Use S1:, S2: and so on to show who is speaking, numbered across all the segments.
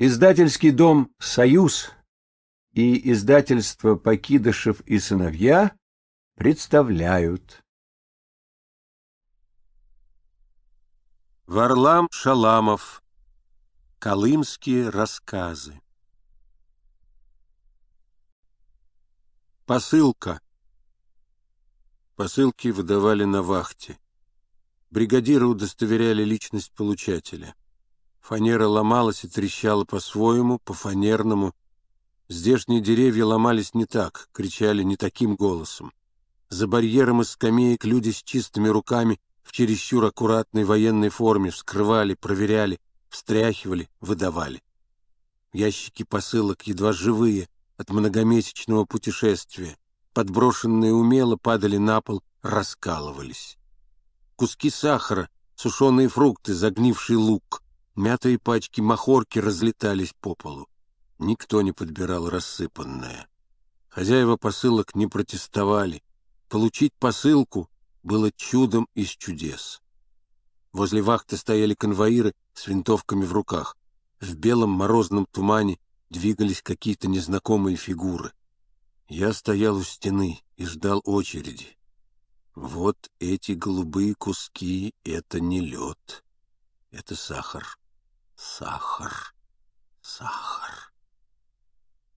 S1: Издательский дом «Союз» и издательство «Покидышев и сыновья» представляют. Варлам Шаламов. Колымские рассказы. Посылка. Посылки выдавали на вахте. Бригадиры удостоверяли личность получателя. Фанера ломалась и трещала по-своему, по-фанерному. Здешние деревья ломались не так, кричали не таким голосом. За барьером из скамеек люди с чистыми руками в чересчур аккуратной военной форме вскрывали, проверяли, встряхивали, выдавали. Ящики посылок едва живые от многомесячного путешествия, подброшенные умело падали на пол, раскалывались. Куски сахара, сушеные фрукты, загнивший лук, Мятые пачки махорки разлетались по полу. Никто не подбирал рассыпанное. Хозяева посылок не протестовали. Получить посылку было чудом из чудес. Возле вахты стояли конвоиры с винтовками в руках. В белом морозном тумане двигались какие-то незнакомые фигуры. Я стоял у стены и ждал очереди. Вот эти голубые куски — это не лед, это сахар. Сахар, сахар.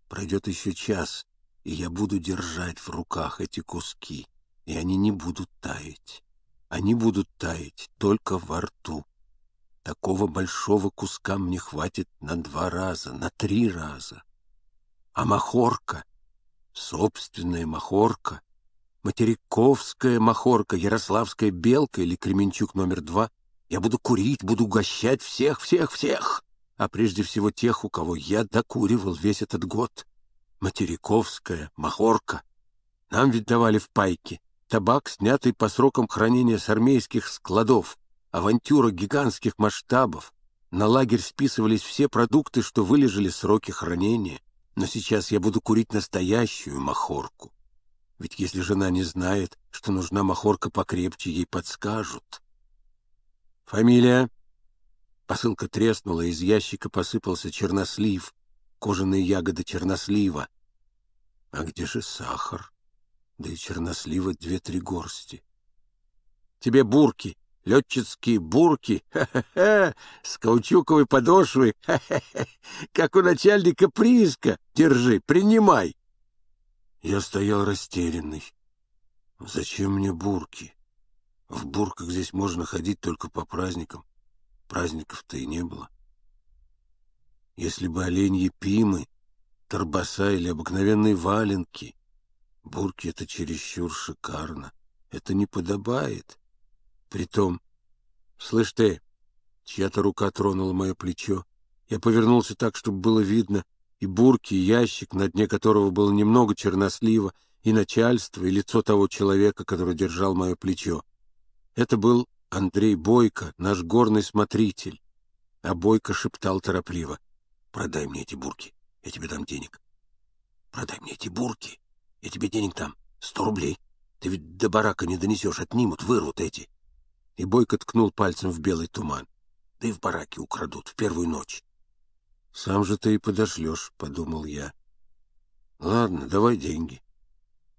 S1: Пройдет еще час, и я буду держать в руках эти куски, и они не будут таять. Они будут таять только во рту. Такого большого куска мне хватит на два раза, на три раза. А махорка, собственная махорка, материковская махорка, ярославская белка или Кременчук номер два я буду курить, буду угощать всех, всех, всех, а прежде всего тех, у кого я докуривал весь этот год. Материковская, махорка. Нам ведь давали в пайке табак, снятый по срокам хранения с армейских складов, авантюра гигантских масштабов. На лагерь списывались все продукты, что вылежали сроки хранения. Но сейчас я буду курить настоящую махорку. Ведь если жена не знает, что нужна махорка покрепче, ей подскажут. Фамилия? Посылка треснула, из ящика посыпался чернослив, кожаные ягоды чернослива. А где же сахар? Да и чернослива две-три горсти. Тебе бурки, летческие бурки, ха ха с каучуковой подошвой, ха ха как у начальника прииска. Держи, принимай. Я стоял растерянный. Зачем мне бурки? В бурках здесь можно ходить только по праздникам. Праздников-то и не было. Если бы оленьи пимы, торбаса или обыкновенные валенки, бурки — это чересчур шикарно. Это не подобает. Притом, слышь ты, чья-то рука тронула мое плечо. Я повернулся так, чтобы было видно и бурки, и ящик, на дне которого было немного чернослива, и начальство, и лицо того человека, который держал мое плечо. Это был Андрей Бойко, наш горный смотритель. А Бойко шептал торопливо. «Продай мне эти бурки, я тебе дам денег». «Продай мне эти бурки, я тебе денег дам. Сто рублей. Ты ведь до барака не донесешь, отнимут, вырвут эти». И Бойко ткнул пальцем в белый туман. «Да и в бараке украдут в первую ночь». «Сам же ты и подошлешь», — подумал я. «Ладно, давай деньги».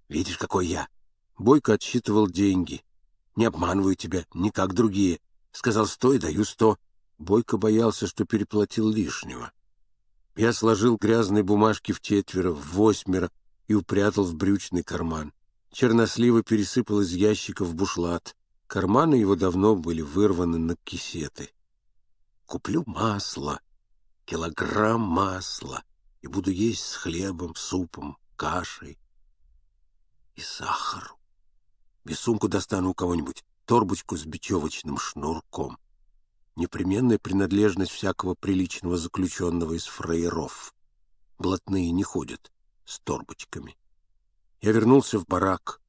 S1: «Видишь, какой я». Бойко отсчитывал деньги — не обманываю тебя, не как другие. Сказал сто и даю сто. Бойко боялся, что переплатил лишнего. Я сложил грязные бумажки в четверо, в восьмеро и упрятал в брючный карман. Черносливы пересыпал из ящиков бушлат. Карманы его давно были вырваны на кисеты. «Куплю масло, килограмм масла, и буду есть с хлебом, супом, кашей и сахаром». И сумку достану у кого-нибудь, торбочку с бечевочным шнурком. Непременная принадлежность всякого приличного заключенного из фрейров. Блатные не ходят с торбочками. Я вернулся в барак.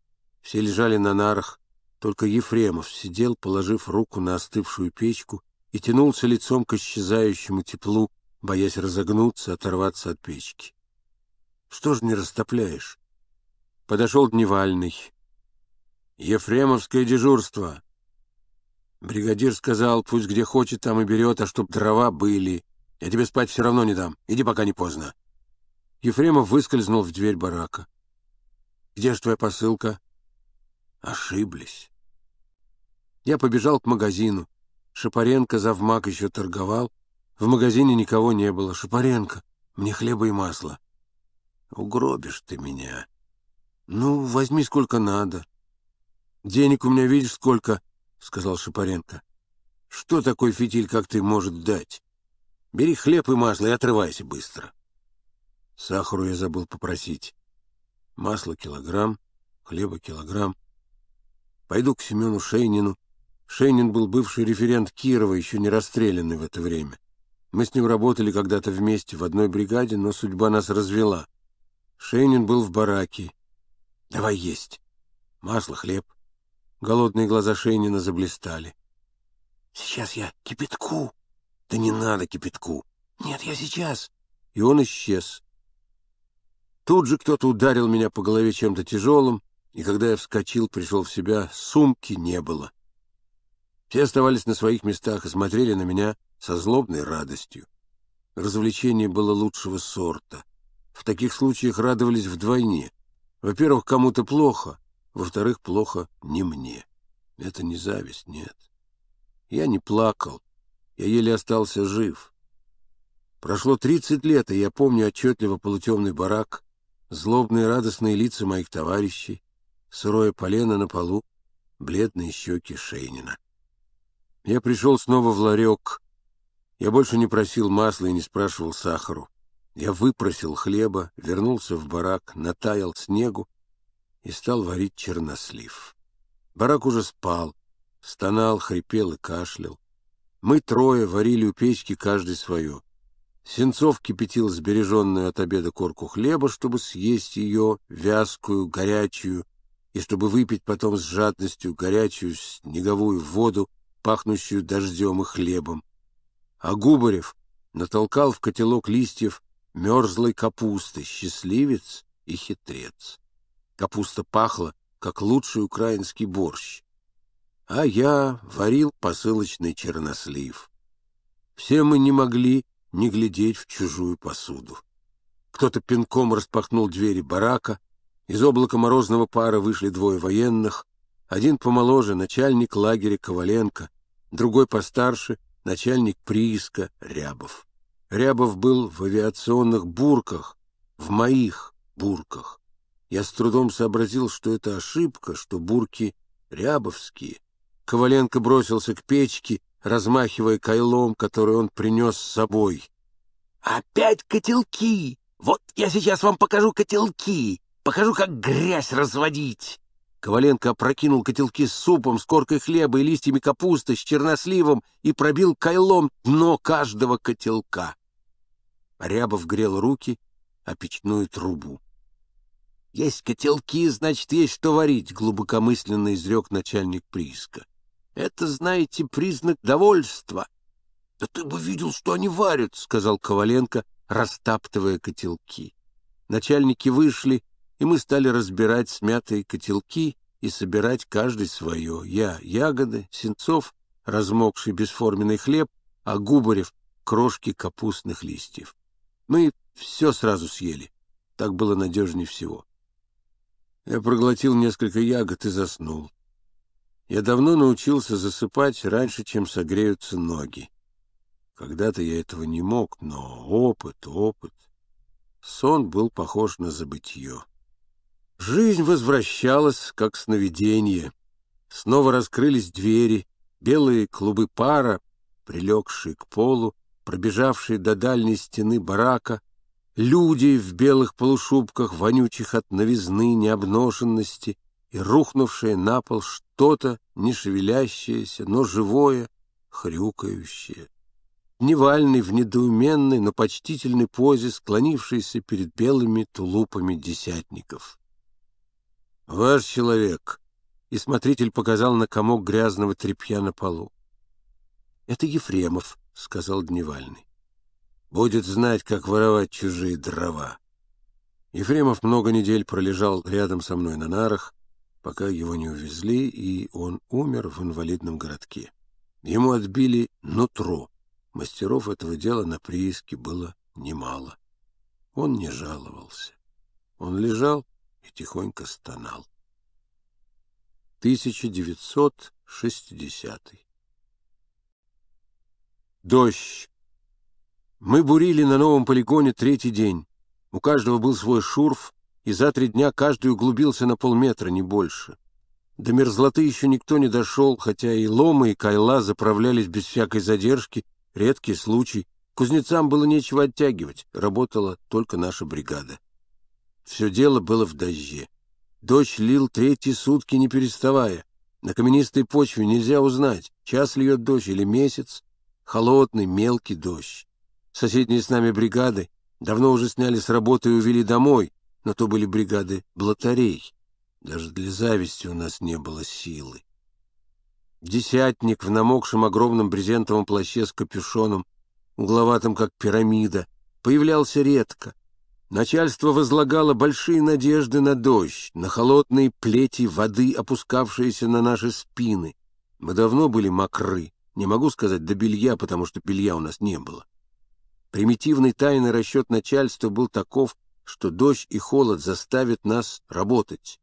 S1: Все лежали на нарах. Только Ефремов сидел, положив руку на остывшую печку и тянулся лицом к исчезающему теплу, боясь разогнуться, оторваться от печки. «Что ж не растопляешь?» Подошел дневальный. Ефремовское дежурство. Бригадир сказал, пусть где хочет, там и берет, а чтоб дрова были. Я тебе спать все равно не дам. Иди, пока не поздно. Ефремов выскользнул в дверь барака. «Где же твоя посылка?» «Ошиблись». Я побежал к магазину. Шапаренко завмак еще торговал. В магазине никого не было. «Шапаренко, мне хлеба и масла». «Угробишь ты меня». «Ну, возьми сколько надо». «Денег у меня видишь сколько?» — сказал Шапаренко. «Что такой фитиль, как ты, может дать? Бери хлеб и масло и отрывайся быстро». Сахару я забыл попросить. Масло килограмм, хлеба килограмм. Пойду к Семену Шейнину. Шейнин был бывший референт Кирова, еще не расстрелянный в это время. Мы с ним работали когда-то вместе в одной бригаде, но судьба нас развела. Шейнин был в бараке. «Давай есть. Масло, хлеб, Голодные глаза Шейнина заблистали. «Сейчас я кипятку!» «Да не надо кипятку!» «Нет, я сейчас!» И он исчез. Тут же кто-то ударил меня по голове чем-то тяжелым, и когда я вскочил, пришел в себя, сумки не было. Все оставались на своих местах и смотрели на меня со злобной радостью. Развлечение было лучшего сорта. В таких случаях радовались вдвойне. Во-первых, кому-то плохо, во-вторых, плохо не мне. Это не зависть, нет. Я не плакал. Я еле остался жив. Прошло 30 лет, и я помню отчетливо полутемный барак, злобные радостные лица моих товарищей, сырое полено на полу, бледные щеки Шейнина. Я пришел снова в ларек. Я больше не просил масла и не спрашивал сахару. Я выпросил хлеба, вернулся в барак, натаял снегу и стал варить чернослив. Барак уже спал, стонал, хрипел и кашлял. Мы трое варили у печки каждый свое. Сенцов кипятил сбереженную от обеда корку хлеба, чтобы съесть ее, вязкую, горячую, и чтобы выпить потом с жадностью горячую снеговую воду, пахнущую дождем и хлебом. А Губарев натолкал в котелок листьев мерзлой капусты, счастливец и хитрец. Капуста пахла, как лучший украинский борщ. А я варил посылочный чернослив. Все мы не могли не глядеть в чужую посуду. Кто-то пинком распахнул двери барака, из облака морозного пара вышли двое военных, один помоложе — начальник лагеря Коваленко, другой постарше — начальник прииска Рябов. Рябов был в авиационных бурках, в моих бурках. Я с трудом сообразил, что это ошибка, что бурки рябовские. Коваленко бросился к печке, размахивая кайлом, который он принес с собой. «Опять котелки! Вот я сейчас вам покажу котелки! Покажу, как грязь разводить!» Коваленко опрокинул котелки с супом, с коркой хлеба и листьями капусты, с черносливом и пробил кайлом дно каждого котелка. Рябов грел руки о а печную трубу. Есть котелки, значит, есть что варить, глубокомысленно изрек начальник прииска. Это, знаете, признак довольства. Да ты бы видел, что они варят, сказал Коваленко, растаптывая котелки. Начальники вышли, и мы стали разбирать смятые котелки и собирать каждый свое. Я — ягоды, Сенцов, размокший бесформенный хлеб, а Губарев — крошки капустных листьев. Мы все сразу съели. Так было надежнее всего. Я проглотил несколько ягод и заснул. Я давно научился засыпать раньше, чем согреются ноги. Когда-то я этого не мог, но опыт, опыт. Сон был похож на забытье. Жизнь возвращалась, как сновидение. Снова раскрылись двери, белые клубы пара, прилегшие к полу, пробежавшие до дальней стены барака — Люди в белых полушубках, вонючих от новизны, необношенности и рухнувшее на пол что-то, не шевелящееся, но живое, хрюкающее. Дневальный в недоуменной, но почтительной позе, склонившийся перед белыми тулупами десятников. «Ваш человек!» — и смотритель показал на комок грязного тряпья на полу. «Это Ефремов», — сказал Дневальный будет знать, как воровать чужие дрова. Ефремов много недель пролежал рядом со мной на нарах, пока его не увезли, и он умер в инвалидном городке. Ему отбили нутро. Мастеров этого дела на прииске было немало. Он не жаловался. Он лежал и тихонько стонал. 1960 Дождь мы бурили на новом полигоне третий день. У каждого был свой шурф, и за три дня каждый углубился на полметра, не больше. До мерзлоты еще никто не дошел, хотя и ломы, и кайла заправлялись без всякой задержки, редкий случай. Кузнецам было нечего оттягивать, работала только наша бригада. Все дело было в дожде. Дождь лил третьи сутки, не переставая. На каменистой почве нельзя узнать, час льет дождь или месяц. Холодный, мелкий дождь. Соседние с нами бригады давно уже сняли с работы и увели домой, но то были бригады блатарей. Даже для зависти у нас не было силы. Десятник в намокшем огромном брезентовом плаще с капюшоном, угловатым как пирамида, появлялся редко. Начальство возлагало большие надежды на дождь, на холодные плети воды, опускавшиеся на наши спины. Мы давно были мокры, не могу сказать до белья, потому что белья у нас не было. Примитивный тайный расчет начальства был таков, что дождь и холод заставят нас работать.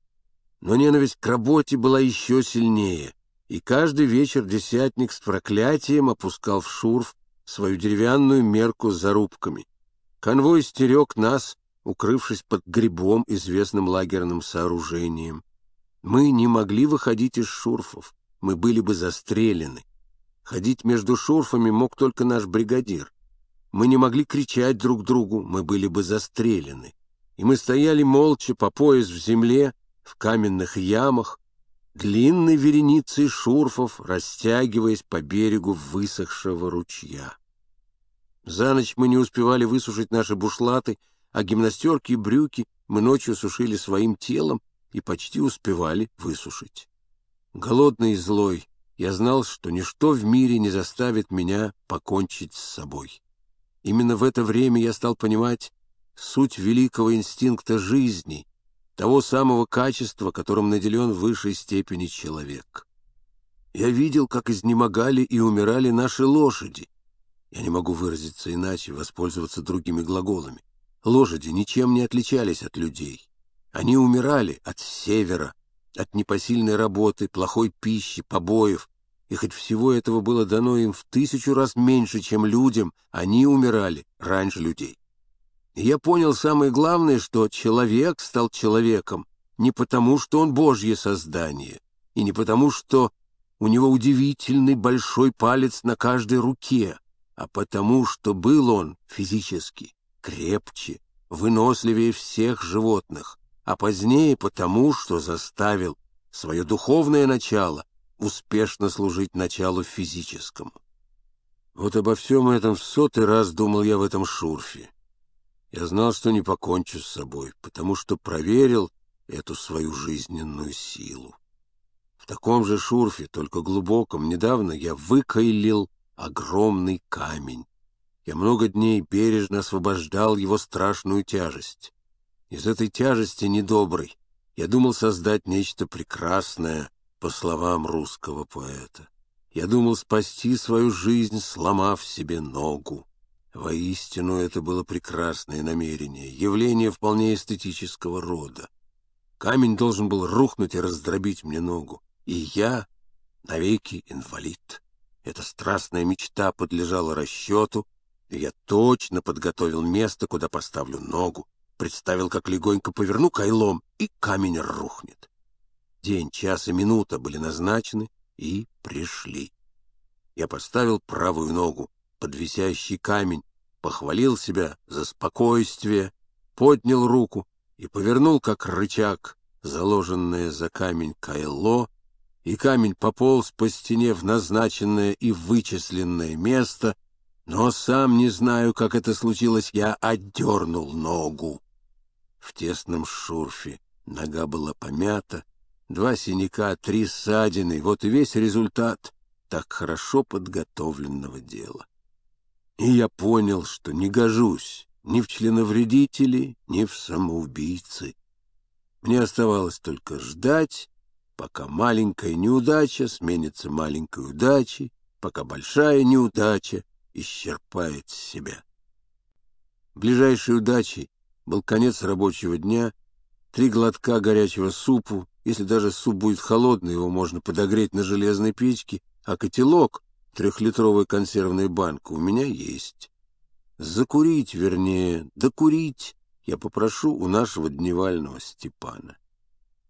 S1: Но ненависть к работе была еще сильнее, и каждый вечер десятник с проклятием опускал в шурф свою деревянную мерку с зарубками. Конвой стерег нас, укрывшись под грибом, известным лагерным сооружением. Мы не могли выходить из шурфов, мы были бы застрелены. Ходить между шурфами мог только наш бригадир — мы не могли кричать друг другу, мы были бы застрелены. И мы стояли молча по пояс в земле, в каменных ямах, длинной вереницей шурфов, растягиваясь по берегу высохшего ручья. За ночь мы не успевали высушить наши бушлаты, а гимнастерки и брюки мы ночью сушили своим телом и почти успевали высушить. Голодный и злой, я знал, что ничто в мире не заставит меня покончить с собой. Именно в это время я стал понимать суть великого инстинкта жизни, того самого качества, которым наделен в высшей степени человек. Я видел, как изнемогали и умирали наши лошади. Я не могу выразиться иначе, воспользоваться другими глаголами. Лошади ничем не отличались от людей. Они умирали от севера, от непосильной работы, плохой пищи, побоев, и хоть всего этого было дано им в тысячу раз меньше, чем людям, они умирали раньше людей. И я понял самое главное, что человек стал человеком не потому, что он Божье создание, и не потому, что у него удивительный большой палец на каждой руке, а потому, что был он физически крепче, выносливее всех животных, а позднее потому, что заставил свое духовное начало успешно служить началу физическому. Вот обо всем этом в сотый раз думал я в этом шурфе. Я знал, что не покончу с собой, потому что проверил эту свою жизненную силу. В таком же шурфе, только глубоком, недавно я выкаилил огромный камень. Я много дней бережно освобождал его страшную тяжесть. Из этой тяжести недоброй я думал создать нечто прекрасное, по словам русского поэта. Я думал спасти свою жизнь, сломав себе ногу. Воистину, это было прекрасное намерение, явление вполне эстетического рода. Камень должен был рухнуть и раздробить мне ногу, и я навеки инвалид. Эта страстная мечта подлежала расчету, и я точно подготовил место, куда поставлю ногу, представил, как легонько поверну кайлом, и камень рухнет. День, час и минута были назначены и пришли. Я поставил правую ногу под висящий камень, похвалил себя за спокойствие, поднял руку и повернул, как рычаг, заложенное за камень кайло, и камень пополз по стене в назначенное и вычисленное место, но сам не знаю, как это случилось, я отдернул ногу. В тесном шурфе нога была помята, Два синяка, три ссадины — вот и весь результат так хорошо подготовленного дела. И я понял, что не гожусь ни в членовредители, ни в самоубийцы. Мне оставалось только ждать, пока маленькая неудача сменится маленькой удачей, пока большая неудача исчерпает себя. Ближайшей удачей был конец рабочего дня, три глотка горячего супу, если даже суп будет холодный, его можно подогреть на железной печке, а котелок, трехлитровая консервная банка, у меня есть. Закурить, вернее, докурить я попрошу у нашего дневального Степана.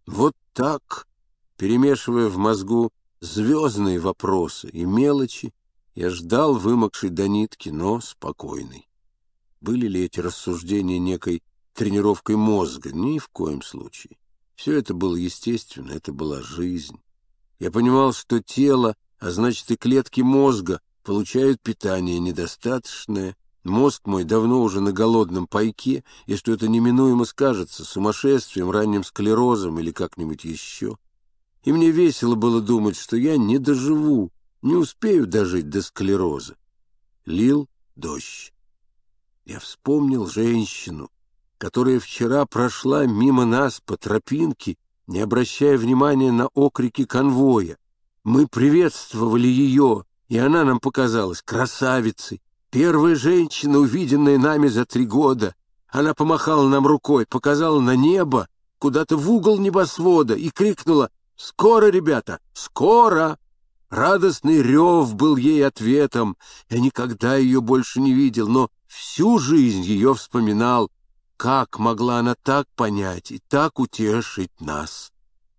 S1: Вот так, перемешивая в мозгу звездные вопросы и мелочи, я ждал вымокший до нитки, но спокойный. Были ли эти рассуждения некой тренировкой мозга? Ни в коем случае. Все это было естественно, это была жизнь. Я понимал, что тело, а значит и клетки мозга, получают питание недостаточное. Мозг мой давно уже на голодном пайке, и что это неминуемо скажется сумасшествием, ранним склерозом или как-нибудь еще. И мне весело было думать, что я не доживу, не успею дожить до склероза. Лил дождь. Я вспомнил женщину, которая вчера прошла мимо нас по тропинке, не обращая внимания на окрики конвоя. Мы приветствовали ее, и она нам показалась красавицей. Первая женщина, увиденная нами за три года. Она помахала нам рукой, показала на небо, куда-то в угол небосвода и крикнула «Скоро, ребята, скоро!» Радостный рев был ей ответом. Я никогда ее больше не видел, но всю жизнь ее вспоминал, как могла она так понять и так утешить нас?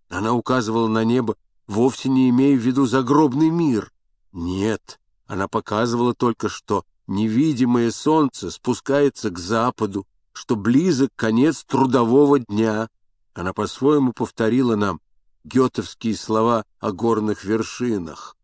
S1: Она указывала на небо, вовсе не имея в виду загробный мир. Нет, она показывала только, что невидимое солнце спускается к западу, что близок конец трудового дня. Она по-своему повторила нам гетовские слова о горных вершинах.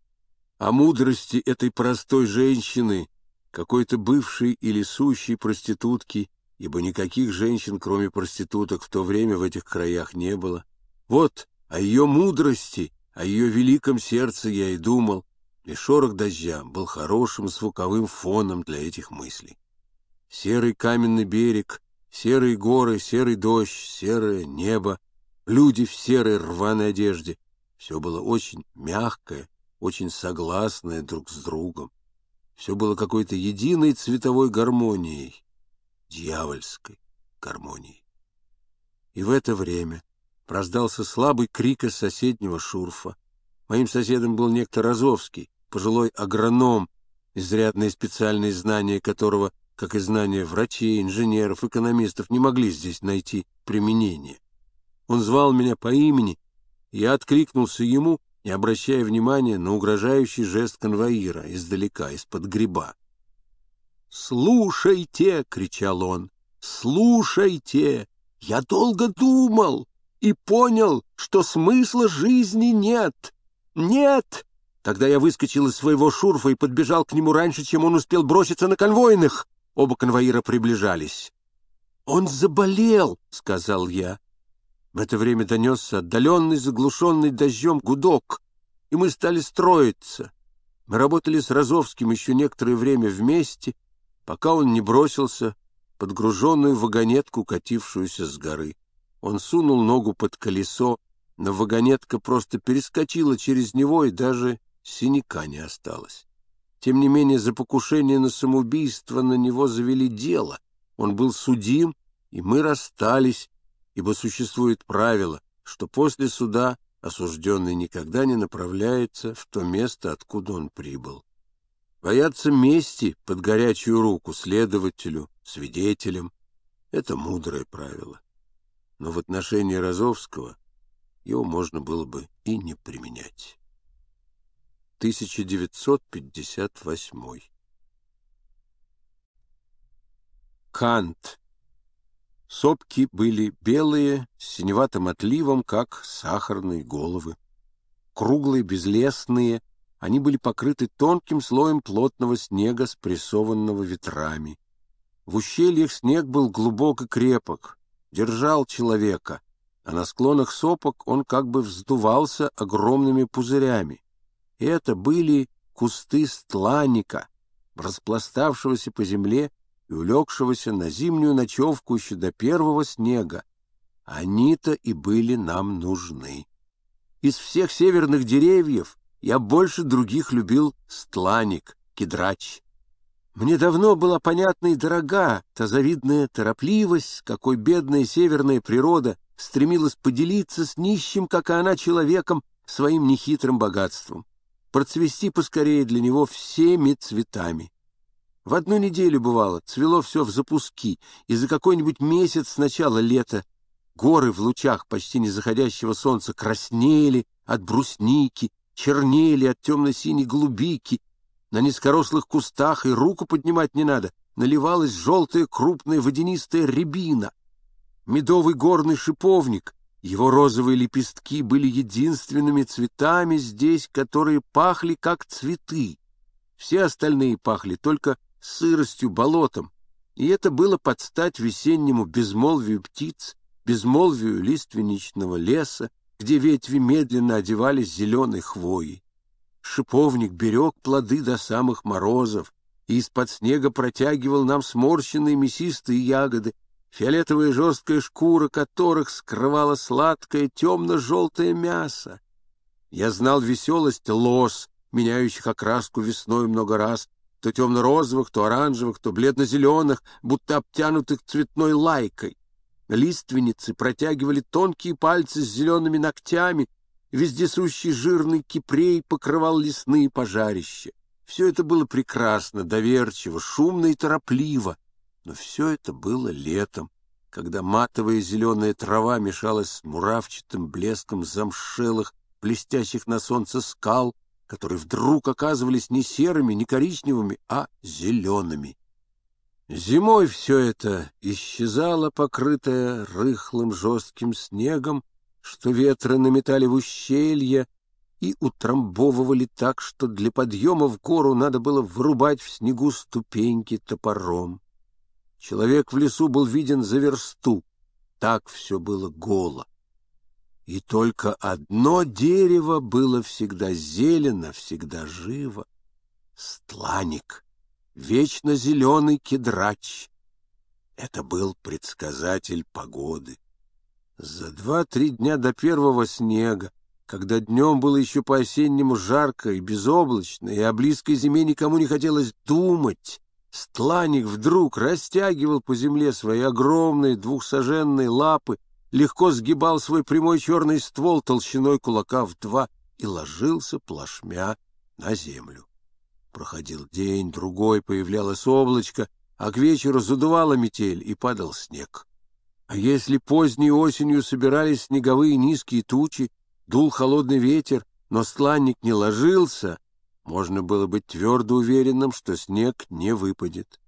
S1: О мудрости этой простой женщины, какой-то бывшей или сущей проститутки, ибо никаких женщин, кроме проституток, в то время в этих краях не было. Вот о ее мудрости, о ее великом сердце я и думал, и шорох дождя был хорошим звуковым фоном для этих мыслей. Серый каменный берег, серые горы, серый дождь, серое небо, люди в серой рваной одежде. Все было очень мягкое, очень согласное друг с другом. Все было какой-то единой цветовой гармонией, дьявольской гармонии. И в это время раздался слабый крик из соседнего шурфа. Моим соседом был некто Розовский, пожилой агроном, изрядные специальные знания которого, как и знания врачей, инженеров, экономистов, не могли здесь найти применение. Он звал меня по имени, и я откликнулся ему, не обращая внимания на угрожающий жест конвоира издалека, из-под гриба. «Слушайте!» — кричал он. «Слушайте! Я долго думал и понял, что смысла жизни нет! Нет!» Тогда я выскочил из своего шурфа и подбежал к нему раньше, чем он успел броситься на конвойных. Оба конвоира приближались. «Он заболел!» — сказал я. В это время донесся отдаленный, заглушенный дождем гудок, и мы стали строиться. Мы работали с Розовским еще некоторое время вместе — пока он не бросился, подгруженную вагонетку, катившуюся с горы. Он сунул ногу под колесо, но вагонетка просто перескочила через него, и даже синяка не осталось. Тем не менее, за покушение на самоубийство на него завели дело. Он был судим, и мы расстались, ибо существует правило, что после суда осужденный никогда не направляется в то место, откуда он прибыл. Бояться мести под горячую руку следователю, свидетелям — это мудрое правило. Но в отношении Розовского его можно было бы и не применять. 1958 Кант. Сопки были белые, с синеватым отливом, как сахарные головы. Круглые, безлесные, они были покрыты тонким слоем плотного снега, спрессованного ветрами. В ущельях снег был глубок и крепок, держал человека, а на склонах сопок он как бы вздувался огромными пузырями. И это были кусты стланика, распластавшегося по земле и улегшегося на зимнюю ночевку еще до первого снега. Они-то и были нам нужны. Из всех северных деревьев я больше других любил стланик, кедрач. Мне давно была понятна и дорога та завидная торопливость, какой бедная северная природа стремилась поделиться с нищим, как и она, человеком, своим нехитрым богатством, процвести поскорее для него всеми цветами. В одну неделю бывало, цвело все в запуски, и за какой-нибудь месяц с начала лета горы в лучах почти незаходящего солнца краснели от брусники, чернели от темно-синей голубики на низкорослых кустах и руку поднимать не надо, наливалась желтая крупная водянистая рябина. Медовый горный шиповник, его розовые лепестки были единственными цветами здесь, которые пахли как цветы. Все остальные пахли только сыростью, болотом, и это было под стать весеннему безмолвию птиц, безмолвию лиственничного леса, где ветви медленно одевались зеленой хвоей. Шиповник берег плоды до самых морозов, и из-под снега протягивал нам сморщенные мясистые ягоды, фиолетовая жесткая шкура которых скрывала сладкое темно-желтое мясо. Я знал веселость лос, меняющих окраску весной много раз, то темно-розовых, то оранжевых, то бледно-зеленых, будто обтянутых цветной лайкой. Лиственницы протягивали тонкие пальцы с зелеными ногтями, вездесущий жирный кипрей покрывал лесные пожарища. Все это было прекрасно, доверчиво, шумно и торопливо. Но все это было летом, когда матовая зеленая трава мешалась с муравчатым блеском замшелых, блестящих на солнце скал, которые вдруг оказывались не серыми, не коричневыми, а зелеными. Зимой все это исчезало, покрытое рыхлым жестким снегом, что ветры наметали в ущелье и утрамбовывали так, что для подъема в гору надо было вырубать в снегу ступеньки топором. Человек в лесу был виден за версту, так все было голо. И только одно дерево было всегда зелено, всегда живо — стланик вечно зеленый кедрач. Это был предсказатель погоды. За два-три дня до первого снега, когда днем было еще по-осеннему жарко и безоблачно, и о близкой зиме никому не хотелось думать, Стланик вдруг растягивал по земле свои огромные двухсоженные лапы, легко сгибал свой прямой черный ствол толщиной кулака в два и ложился плашмя на землю. Проходил день, другой, появлялось облачко, а к вечеру задувала метель и падал снег. А если поздней осенью собирались снеговые низкие тучи, дул холодный ветер, но сланник не ложился, можно было быть твердо уверенным, что снег не выпадет.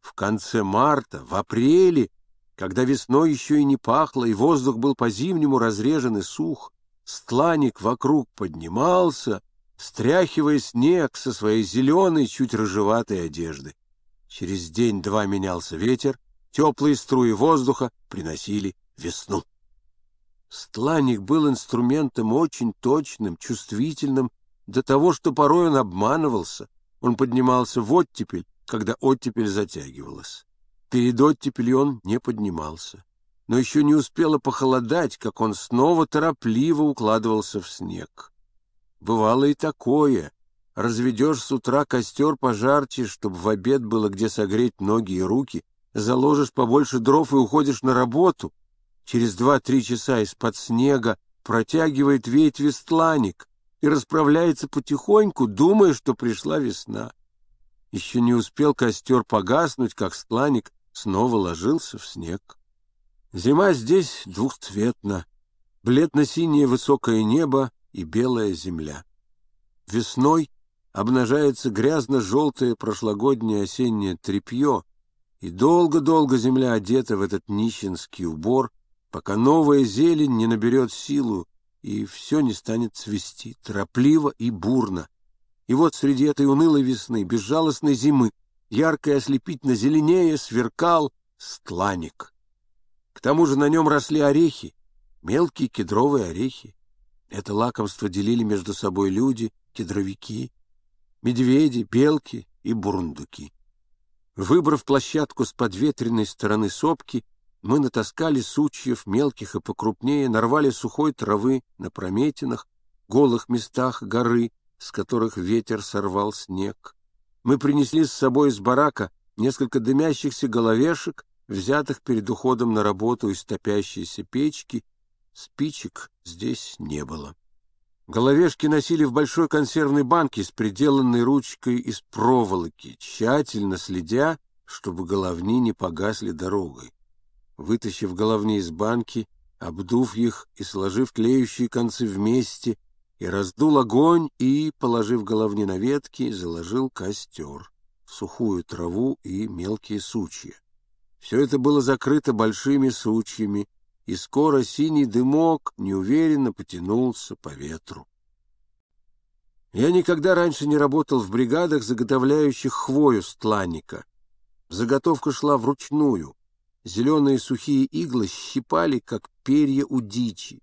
S1: В конце марта, в апреле, когда весной еще и не пахло, и воздух был по-зимнему разрежен и сух, стланник вокруг поднимался — стряхивая снег со своей зеленой, чуть рыжеватой одежды. Через день-два менялся ветер, теплые струи воздуха приносили весну. Стланник был инструментом очень точным, чувствительным, до того, что порой он обманывался. Он поднимался в оттепель, когда оттепель затягивалась. Перед оттепелью он не поднимался. Но еще не успело похолодать, как он снова торопливо укладывался в снег. Бывало и такое. Разведешь с утра костер пожарче, чтобы в обед было где согреть ноги и руки, заложишь побольше дров и уходишь на работу. Через два-три часа из-под снега протягивает ветви стланик и расправляется потихоньку, думая, что пришла весна. Еще не успел костер погаснуть, как стланик снова ложился в снег. Зима здесь двухцветна. Бледно-синее высокое небо — и белая земля. Весной обнажается грязно-желтое прошлогоднее осеннее тряпье, и долго-долго земля одета в этот нищенский убор, пока новая зелень не наберет силу, и все не станет цвести, торопливо и бурно. И вот среди этой унылой весны, безжалостной зимы, ярко и ослепительно зеленее сверкал стланик. К тому же на нем росли орехи, мелкие кедровые орехи. Это лакомство делили между собой люди, кедровики, медведи, белки и бурундуки. Выбрав площадку с подветренной стороны сопки, мы натаскали сучьев мелких и покрупнее, нарвали сухой травы на прометинах, голых местах горы, с которых ветер сорвал снег. Мы принесли с собой из барака несколько дымящихся головешек, взятых перед уходом на работу из топящейся печки, Спичек здесь не было. Головешки носили в большой консервной банке с приделанной ручкой из проволоки, тщательно следя, чтобы головни не погасли дорогой. Вытащив головни из банки, обдув их и сложив клеющие концы вместе, и раздул огонь и, положив головни на ветки, заложил костер, сухую траву и мелкие сучья. Все это было закрыто большими сучьями, и скоро синий дымок неуверенно потянулся по ветру. Я никогда раньше не работал в бригадах, заготовляющих хвою стланника. Заготовка шла вручную. Зеленые сухие иглы щипали, как перья у дичи.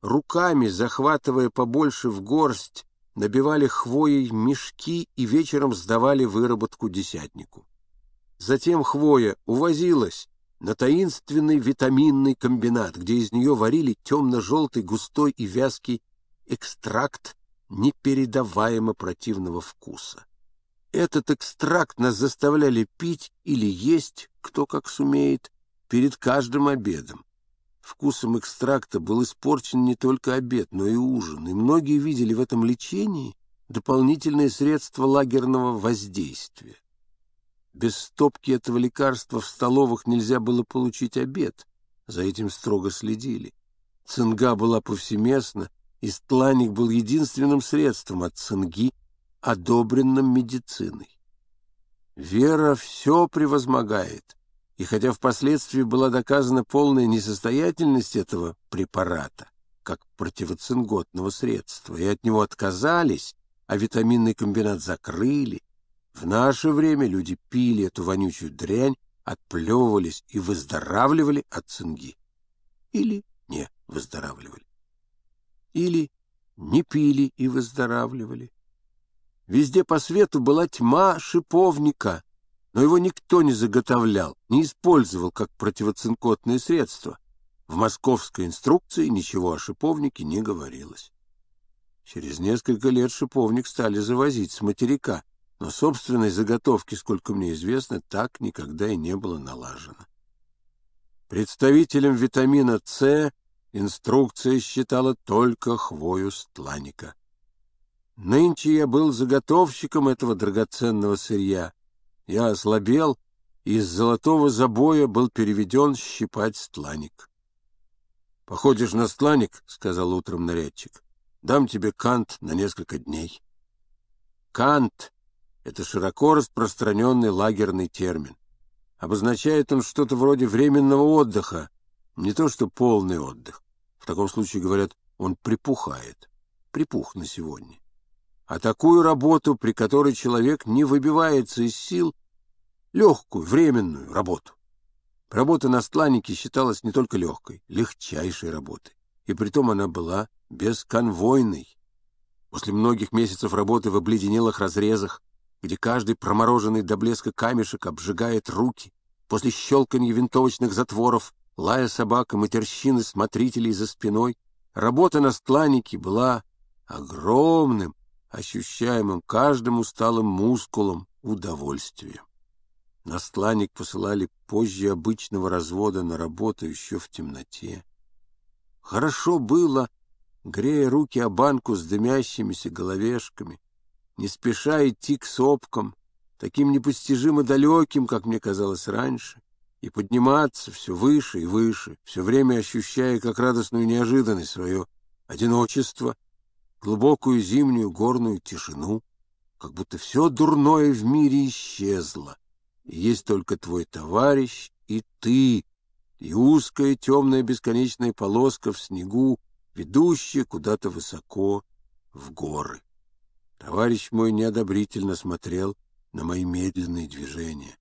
S1: Руками, захватывая побольше в горсть, набивали хвоей мешки и вечером сдавали выработку десятнику. Затем хвоя увозилась, на таинственный витаминный комбинат, где из нее варили темно-желтый, густой и вязкий экстракт непередаваемо противного вкуса. Этот экстракт нас заставляли пить или есть, кто как сумеет, перед каждым обедом. Вкусом экстракта был испорчен не только обед, но и ужин, и многие видели в этом лечении дополнительные средства лагерного воздействия. Без стопки этого лекарства в столовых нельзя было получить обед. За этим строго следили. Цинга была повсеместна, и стланник был единственным средством от цинги, одобренным медициной. Вера все превозмогает, и хотя впоследствии была доказана полная несостоятельность этого препарата, как противоцинготного средства, и от него отказались, а витаминный комбинат закрыли, в наше время люди пили эту вонючую дрянь, отплевывались и выздоравливали от цинги. Или не выздоравливали. Или не пили и выздоравливали. Везде по свету была тьма шиповника, но его никто не заготовлял, не использовал как противоцинкотное средство. В московской инструкции ничего о шиповнике не говорилось. Через несколько лет шиповник стали завозить с материка но собственной заготовки, сколько мне известно, так никогда и не было налажено. Представителем витамина С инструкция считала только хвою стланика. Нынче я был заготовщиком этого драгоценного сырья. Я ослабел, и из золотого забоя был переведен щипать стланик. «Походишь на стланик», — сказал утром нарядчик, — «дам тебе кант на несколько дней». «Кант!» Это широко распространенный лагерный термин. Обозначает он что-то вроде временного отдыха, не то что полный отдых. В таком случае, говорят, он припухает. Припух на сегодня. А такую работу, при которой человек не выбивается из сил, легкую, временную работу. Работа на стланнике считалась не только легкой, легчайшей работой. И притом она была бесконвойной. После многих месяцев работы в обледенелых разрезах, где каждый промороженный до блеска камешек обжигает руки, после щелканья винтовочных затворов, лая собака, матерщины смотрителей за спиной, работа на стланнике была огромным, ощущаемым каждым усталым мускулом удовольствием. На стланник посылали позже обычного развода на работу еще в темноте. Хорошо было, грея руки о банку с дымящимися головешками, не спеша идти к сопкам, таким непостижимо далеким, как мне казалось раньше, и подниматься все выше и выше, все время ощущая как радостную неожиданность свое одиночество, глубокую зимнюю горную тишину, как будто все дурное в мире исчезло, и есть только твой товарищ и ты, и узкая темная бесконечная полоска в снегу, ведущая куда-то высоко в горы. Товарищ мой неодобрительно смотрел на мои медленные движения.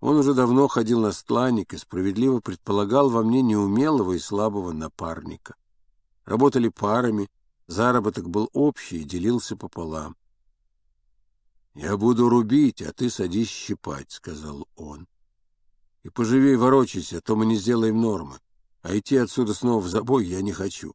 S1: Он уже давно ходил на стланник и справедливо предполагал во мне неумелого и слабого напарника. Работали парами, заработок был общий и делился пополам. «Я буду рубить, а ты садись щипать», — сказал он. «И поживей ворочайся, а то мы не сделаем нормы, а идти отсюда снова в забой я не хочу».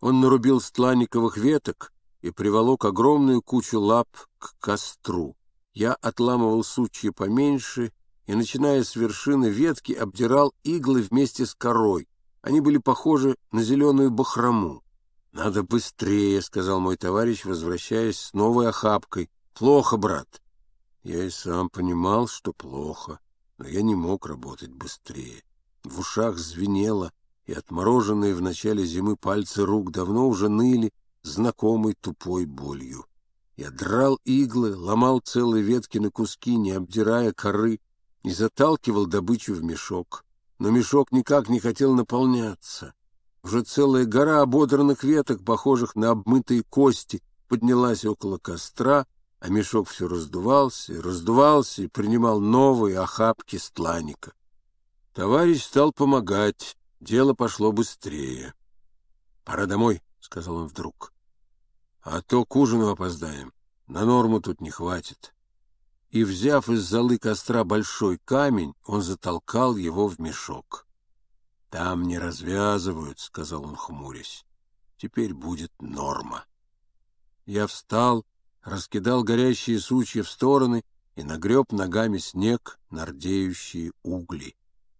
S1: Он нарубил стланниковых веток, и приволок огромную кучу лап к костру. Я отламывал сучья поменьше и, начиная с вершины ветки, обдирал иглы вместе с корой. Они были похожи на зеленую бахрому. «Надо быстрее», — сказал мой товарищ, возвращаясь с новой охапкой. «Плохо, брат». Я и сам понимал, что плохо, но я не мог работать быстрее. В ушах звенело, и отмороженные в начале зимы пальцы рук давно уже ныли, знакомой тупой болью. Я драл иглы, ломал целые ветки на куски, не обдирая коры, и заталкивал добычу в мешок. Но мешок никак не хотел наполняться. Уже целая гора ободранных веток, похожих на обмытые кости, поднялась около костра, а мешок все раздувался и раздувался и принимал новые охапки стланика. Товарищ стал помогать, дело пошло быстрее. «Пора домой», — сказал он вдруг а то к ужину опоздаем. На норму тут не хватит. И, взяв из залы костра большой камень, он затолкал его в мешок. «Там не развязывают», — сказал он, хмурясь. «Теперь будет норма». Я встал, раскидал горящие сучья в стороны и нагреб ногами снег на рдеющие угли.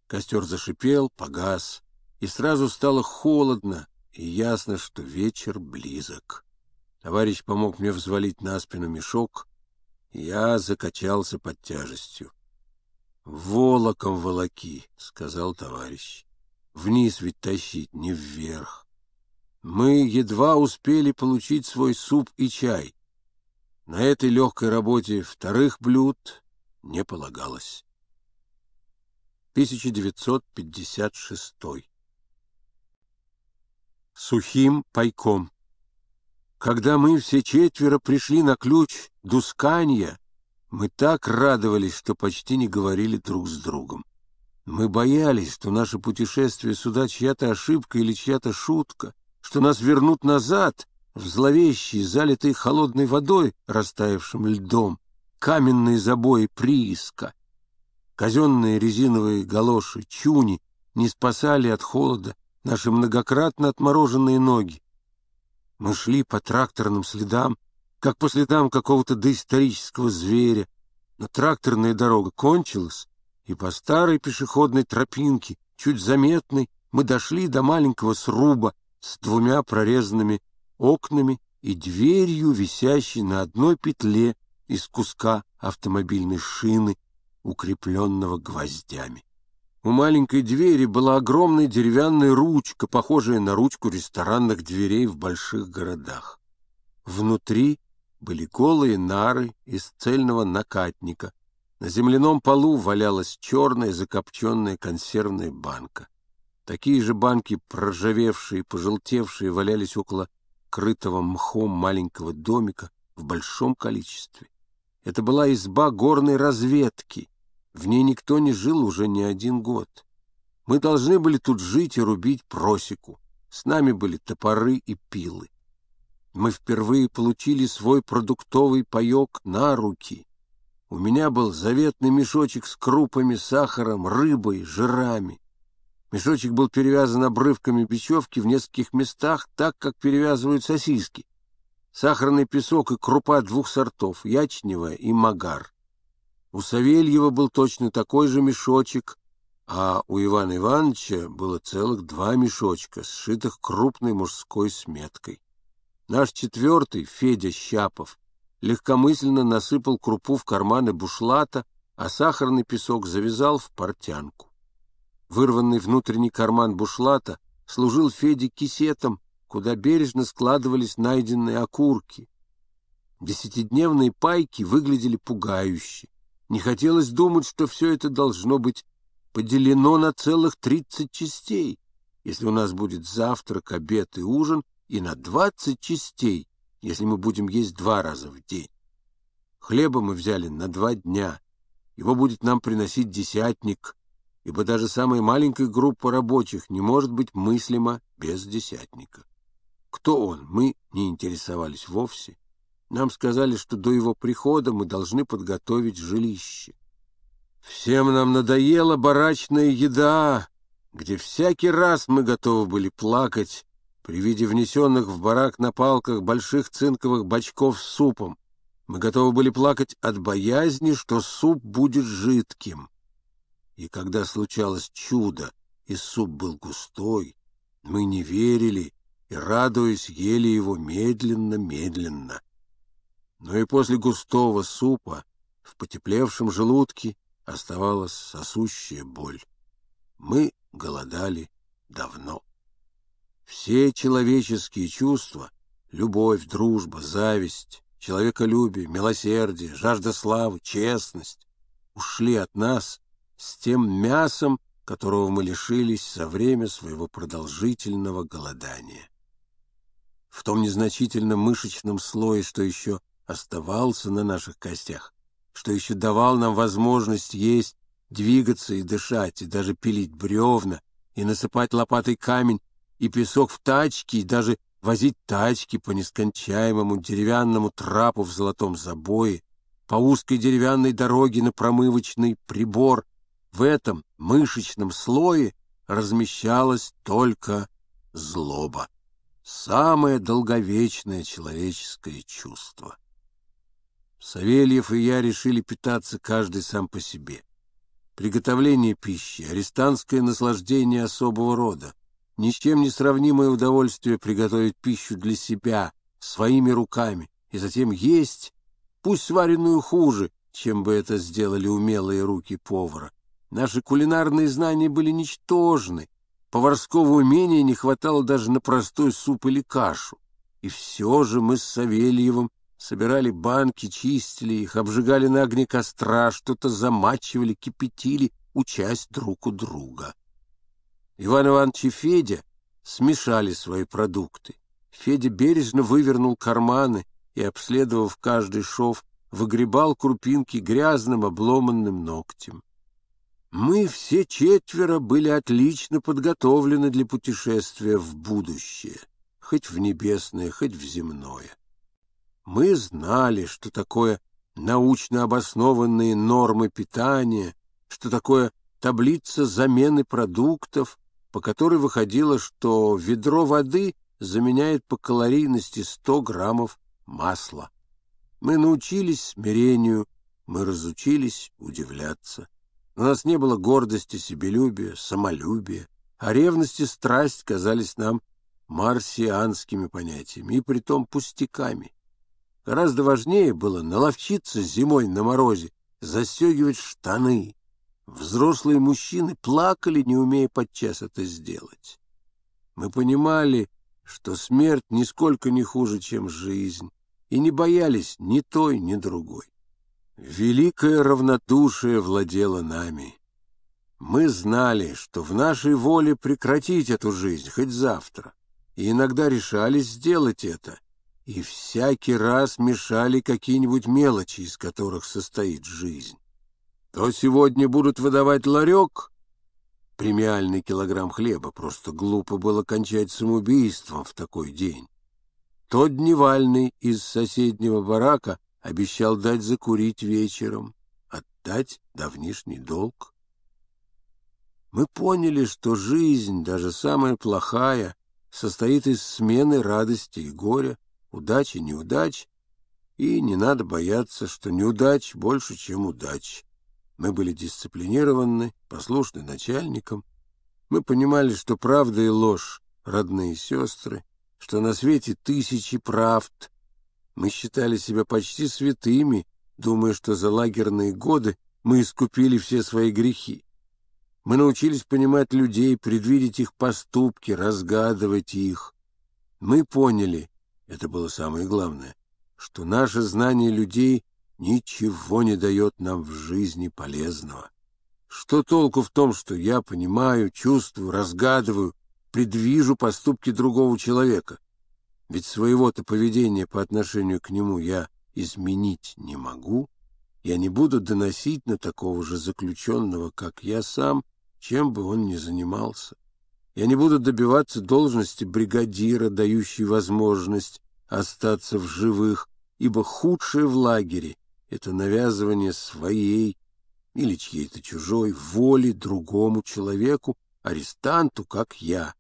S1: Костер зашипел, погас, и сразу стало холодно, и ясно, что вечер близок. Товарищ помог мне взвалить на спину мешок, и я закачался под тяжестью. «Волоком волоки», — сказал товарищ. «Вниз ведь тащить, не вверх». Мы едва успели получить свой суп и чай. На этой легкой работе вторых блюд не полагалось. 1956 Сухим пайком когда мы все четверо пришли на ключ Дусканья, мы так радовались, что почти не говорили друг с другом. Мы боялись, что наше путешествие сюда чья-то ошибка или чья-то шутка, что нас вернут назад в зловещий, залитый холодной водой, растаявшим льдом, каменные забои прииска. Казенные резиновые галоши, чуни не спасали от холода наши многократно отмороженные ноги. Мы шли по тракторным следам, как по следам какого-то доисторического зверя, но тракторная дорога кончилась, и по старой пешеходной тропинке, чуть заметной, мы дошли до маленького сруба с двумя прорезанными окнами и дверью, висящей на одной петле из куска автомобильной шины, укрепленного гвоздями. У маленькой двери была огромная деревянная ручка, похожая на ручку ресторанных дверей в больших городах. Внутри были голые нары из цельного накатника. На земляном полу валялась черная закопченная консервная банка. Такие же банки, проржавевшие пожелтевшие, валялись около крытого мхом маленького домика в большом количестве. Это была изба горной разведки, в ней никто не жил уже не один год. Мы должны были тут жить и рубить просеку. С нами были топоры и пилы. Мы впервые получили свой продуктовый паёк на руки. У меня был заветный мешочек с крупами, сахаром, рыбой, жирами. Мешочек был перевязан обрывками бечевки в нескольких местах, так, как перевязывают сосиски. Сахарный песок и крупа двух сортов — ячневая и магар. У Савельева был точно такой же мешочек, а у Ивана Ивановича было целых два мешочка, сшитых крупной мужской сметкой. Наш четвертый, Федя Щапов, легкомысленно насыпал крупу в карманы бушлата, а сахарный песок завязал в портянку. Вырванный внутренний карман бушлата служил Феде кисетом, куда бережно складывались найденные окурки. Десятидневные пайки выглядели пугающе. Не хотелось думать, что все это должно быть поделено на целых 30 частей, если у нас будет завтрак, обед и ужин, и на 20 частей, если мы будем есть два раза в день. Хлеба мы взяли на два дня. Его будет нам приносить десятник, ибо даже самая маленькая группа рабочих не может быть мыслима без десятника. Кто он, мы не интересовались вовсе. Нам сказали, что до его прихода мы должны подготовить жилище. Всем нам надоела барачная еда, где всякий раз мы готовы были плакать при виде внесенных в барак на палках больших цинковых бочков с супом. Мы готовы были плакать от боязни, что суп будет жидким. И когда случалось чудо, и суп был густой, мы не верили и, радуясь, ели его медленно-медленно но и после густого супа в потеплевшем желудке оставалась сосущая боль. Мы голодали давно. Все человеческие чувства — любовь, дружба, зависть, человеколюбие, милосердие, жажда славы, честность — ушли от нас с тем мясом, которого мы лишились за время своего продолжительного голодания. В том незначительном мышечном слое, что еще оставался на наших костях, что еще давал нам возможность есть, двигаться и дышать, и даже пилить бревна, и насыпать лопатой камень, и песок в тачки, и даже возить тачки по нескончаемому деревянному трапу в золотом забое, по узкой деревянной дороге на промывочный прибор. В этом мышечном слое размещалась только злоба. Самое долговечное человеческое чувство. Савельев и я решили питаться каждый сам по себе. Приготовление пищи, арестантское наслаждение особого рода, ни с чем не сравнимое удовольствие приготовить пищу для себя, своими руками, и затем есть, пусть сваренную хуже, чем бы это сделали умелые руки повара. Наши кулинарные знания были ничтожны, поварского умения не хватало даже на простой суп или кашу. И все же мы с Савельевым Собирали банки, чистили их, обжигали на огне костра, что-то замачивали, кипятили, учась друг у друга. Иван Иванович и Федя смешали свои продукты. Федя бережно вывернул карманы и, обследовав каждый шов, выгребал крупинки грязным обломанным ногтем. Мы все четверо были отлично подготовлены для путешествия в будущее, хоть в небесное, хоть в земное. Мы знали, что такое научно обоснованные нормы питания, что такое таблица замены продуктов, по которой выходило, что ведро воды заменяет по калорийности 100 граммов масла. Мы научились смирению, мы разучились удивляться. У нас не было гордости, себелюбия, самолюбия, а ревность и страсть казались нам марсианскими понятиями, и притом пустяками. Гораздо важнее было наловчиться зимой на морозе, застегивать штаны. Взрослые мужчины плакали, не умея подчас это сделать. Мы понимали, что смерть нисколько не хуже, чем жизнь, и не боялись ни той, ни другой. Великое равнодушие владело нами. Мы знали, что в нашей воле прекратить эту жизнь хоть завтра, и иногда решались сделать это — и всякий раз мешали какие-нибудь мелочи, из которых состоит жизнь. То сегодня будут выдавать ларек, премиальный килограмм хлеба, просто глупо было кончать самоубийством в такой день. То дневальный из соседнего барака обещал дать закурить вечером, отдать давнишний долг. Мы поняли, что жизнь, даже самая плохая, состоит из смены радости и горя, удачи, неудач, и не надо бояться, что неудач больше, чем удач. Мы были дисциплинированы, послушны начальникам. Мы понимали, что правда и ложь — родные сестры, что на свете тысячи правд. Мы считали себя почти святыми, думая, что за лагерные годы мы искупили все свои грехи. Мы научились понимать людей, предвидеть их поступки, разгадывать их. Мы поняли, это было самое главное, что наше знание людей ничего не дает нам в жизни полезного. Что толку в том, что я понимаю, чувствую, разгадываю, предвижу поступки другого человека? Ведь своего-то поведения по отношению к нему я изменить не могу. Я не буду доносить на такого же заключенного, как я сам, чем бы он ни занимался. Я не буду добиваться должности бригадира, дающей возможность остаться в живых, ибо худшее в лагере — это навязывание своей или чьей-то чужой воли другому человеку, арестанту, как я.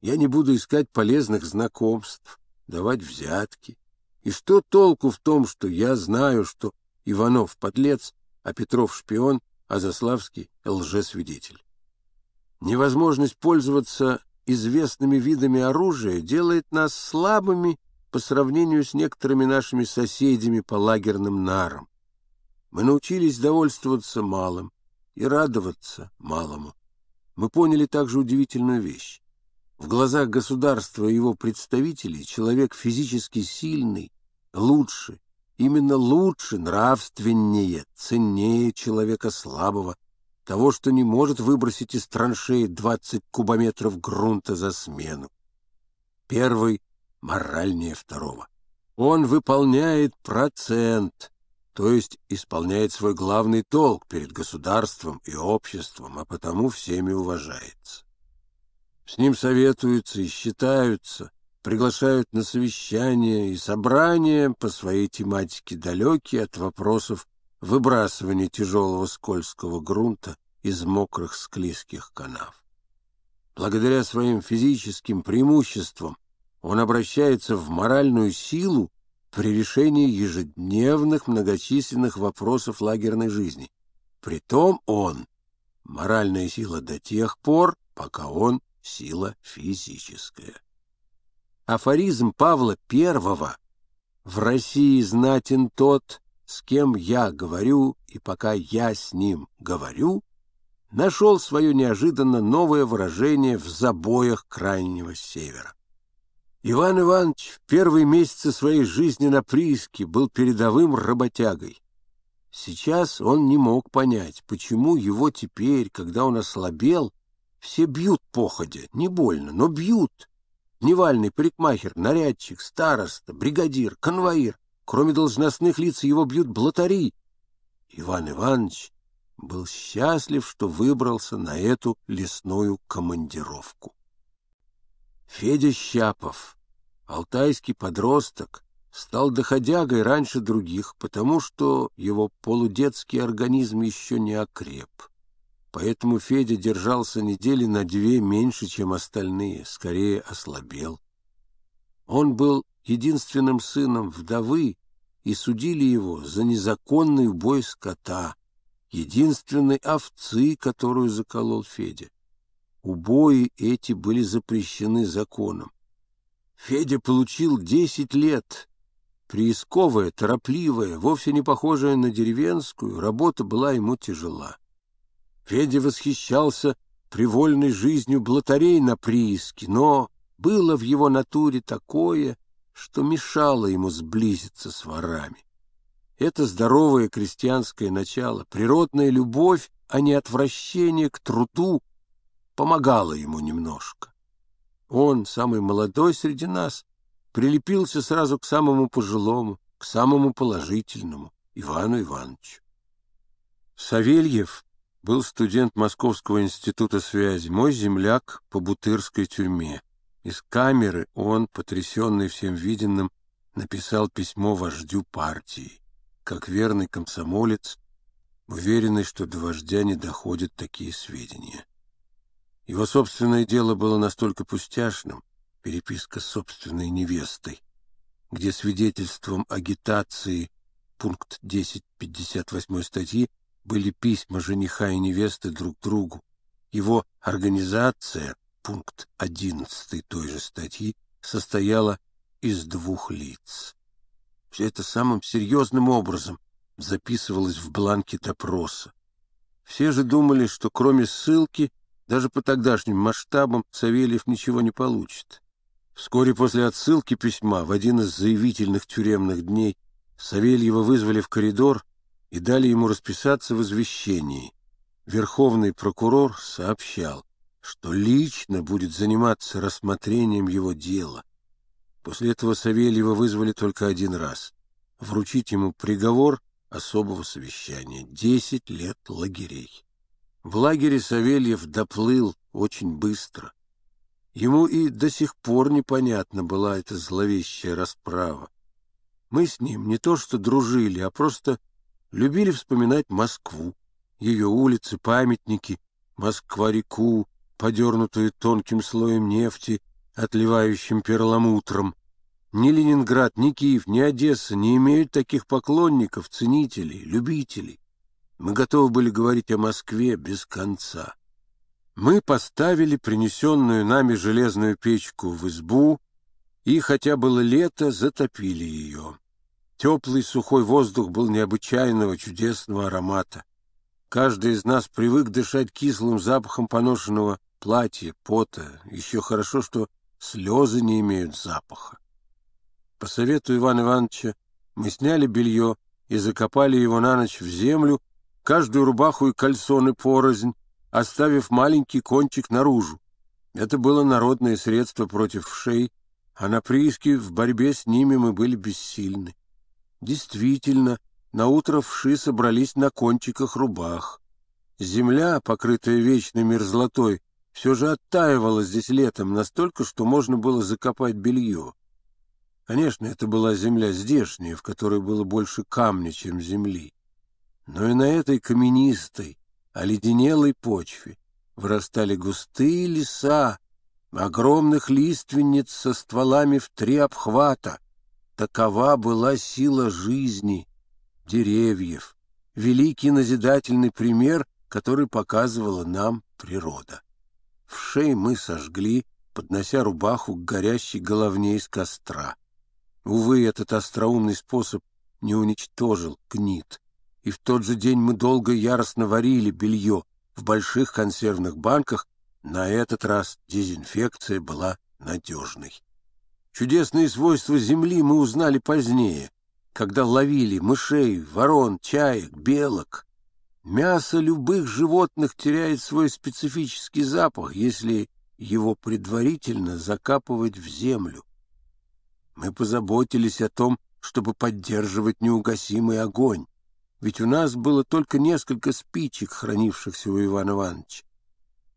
S1: Я не буду искать полезных знакомств, давать взятки. И что толку в том, что я знаю, что Иванов — подлец, а Петров — шпион, а Заславский — лжесвидетель? Невозможность пользоваться известными видами оружия делает нас слабыми по сравнению с некоторыми нашими соседями по лагерным нарам. Мы научились довольствоваться малым и радоваться малому. Мы поняли также удивительную вещь. В глазах государства и его представителей человек физически сильный, лучше, именно лучше, нравственнее, ценнее человека слабого, того, что не может выбросить из траншеи 20 кубометров грунта за смену. Первый моральнее второго. Он выполняет процент, то есть исполняет свой главный долг перед государством и обществом, а потому всеми уважается. С ним советуются и считаются, приглашают на совещания и собрания по своей тематике далекие от вопросов выбрасывание тяжелого скользкого грунта из мокрых склизких канав. Благодаря своим физическим преимуществам он обращается в моральную силу при решении ежедневных многочисленных вопросов лагерной жизни. Притом он — моральная сила до тех пор, пока он — сила физическая. Афоризм Павла I «В России знатен тот, с кем я говорю, и пока я с ним говорю, нашел свое неожиданно новое выражение в забоях Крайнего Севера. Иван Иванович в первые месяцы своей жизни на прииске был передовым работягой. Сейчас он не мог понять, почему его теперь, когда он ослабел, все бьют походя, не больно, но бьют. Дневальный парикмахер, нарядчик, староста, бригадир, конвоир. Кроме должностных лиц его бьют блатари. Иван Иванович был счастлив, что выбрался на эту лесную командировку. Федя Щапов, алтайский подросток, стал доходягой раньше других, потому что его полудетский организм еще не окреп. Поэтому Федя держался недели на две меньше, чем остальные, скорее ослабел. Он был единственным сыном вдовы и судили его за незаконный убой скота, единственной овцы, которую заколол Федя. Убои эти были запрещены законом. Федя получил десять лет. Приисковая, торопливая, вовсе не похожая на деревенскую, работа была ему тяжела. Федя восхищался привольной жизнью блатарей на прииске, но было в его натуре такое, что мешало ему сблизиться с ворами. Это здоровое крестьянское начало, природная любовь, а не отвращение к труду, помогало ему немножко. Он, самый молодой среди нас, прилепился сразу к самому пожилому, к самому положительному, Ивану Ивановичу. Савельев был студент Московского института связи, мой земляк по Бутырской тюрьме. Из камеры он, потрясенный всем виденным, написал письмо вождю партии, как верный комсомолец, уверенный, что до вождя не доходят такие сведения. Его собственное дело было настолько пустяшным, переписка с собственной невестой, где свидетельством агитации пункт 10.58 статьи были письма жениха и невесты друг другу. Его организация пункт 11 той же статьи состояла из двух лиц. Все это самым серьезным образом записывалось в бланке допроса. Все же думали, что кроме ссылки, даже по тогдашним масштабам Савельев ничего не получит. Вскоре после отсылки письма в один из заявительных тюремных дней Савельева вызвали в коридор и дали ему расписаться в извещении. Верховный прокурор сообщал, что лично будет заниматься рассмотрением его дела. После этого Савельева вызвали только один раз. Вручить ему приговор особого совещания — 10 лет лагерей. В лагере Савельев доплыл очень быстро. Ему и до сих пор непонятна была эта зловещая расправа. Мы с ним не то что дружили, а просто любили вспоминать Москву, ее улицы, памятники, Москва-реку, подернутую тонким слоем нефти, отливающим перламутром. Ни Ленинград, ни Киев, ни Одесса не имеют таких поклонников, ценителей, любителей. Мы готовы были говорить о Москве без конца. Мы поставили принесенную нами железную печку в избу и, хотя было лето, затопили ее. Теплый сухой воздух был необычайного чудесного аромата. Каждый из нас привык дышать кислым запахом поношенного Платье, пота. Еще хорошо, что слезы не имеют запаха. По совету Ивана Ивановича мы сняли белье и закопали его на ночь в землю, каждую рубаху и кальсоны порознь, оставив маленький кончик наружу. Это было народное средство против вшей, а на прииске в борьбе с ними мы были бессильны. Действительно, наутро вши собрались на кончиках рубах. Земля, покрытая вечной мерзлотой, все же оттаивало здесь летом настолько, что можно было закопать белье. Конечно, это была земля здешняя, в которой было больше камня, чем земли. Но и на этой каменистой, оледенелой почве вырастали густые леса, огромных лиственниц со стволами в три обхвата. Такова была сила жизни деревьев, великий назидательный пример, который показывала нам природа. В шее мы сожгли, поднося рубаху к горящей головне из костра. Увы, этот остроумный способ не уничтожил гнит. И в тот же день мы долго и яростно варили белье в больших консервных банках. На этот раз дезинфекция была надежной. Чудесные свойства земли мы узнали позднее, когда ловили мышей, ворон, чаек, белок. Мясо любых животных теряет свой специфический запах, если его предварительно закапывать в землю. Мы позаботились о том, чтобы поддерживать неугасимый огонь, ведь у нас было только несколько спичек, хранившихся у Ивана Ивановича.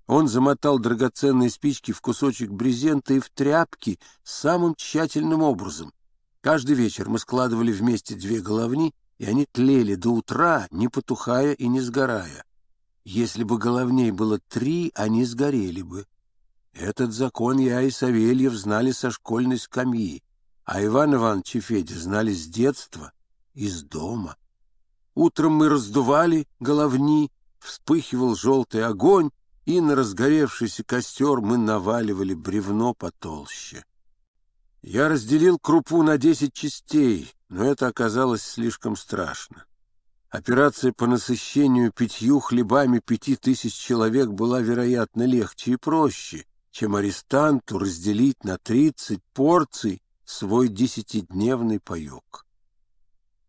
S1: Он замотал драгоценные спички в кусочек брезента и в тряпки самым тщательным образом. Каждый вечер мы складывали вместе две головни — и они тлели до утра, не потухая и не сгорая. Если бы головней было три, они сгорели бы. Этот закон я и Савельев знали со школьной скамьи, а Иван Иванович и Федя знали с детства, из дома. Утром мы раздували головни, вспыхивал желтый огонь, и на разгоревшийся костер мы наваливали бревно потолще. Я разделил крупу на десять частей, но это оказалось слишком страшно. Операция по насыщению пятью хлебами пяти тысяч человек была, вероятно, легче и проще, чем арестанту разделить на 30 порций свой десятидневный паёк.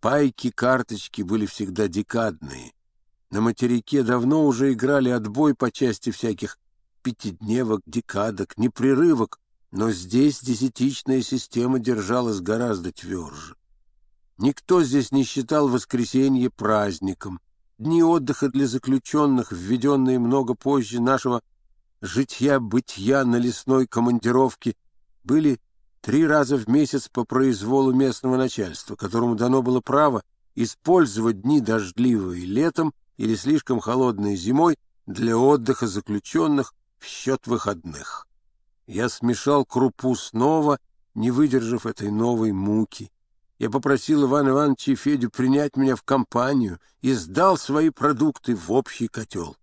S1: Пайки-карточки были всегда декадные. На материке давно уже играли отбой по части всяких пятидневок, декадок, непрерывок, но здесь десятичная система держалась гораздо тверже. Никто здесь не считал воскресенье праздником. Дни отдыха для заключенных, введенные много позже нашего житья-бытия на лесной командировке, были три раза в месяц по произволу местного начальства, которому дано было право использовать дни дождливые летом или слишком холодные зимой для отдыха заключенных в счет выходных. Я смешал крупу снова, не выдержав этой новой муки. Я попросил Ивана Ивановича и Федю принять меня в компанию и сдал свои продукты в общий котел.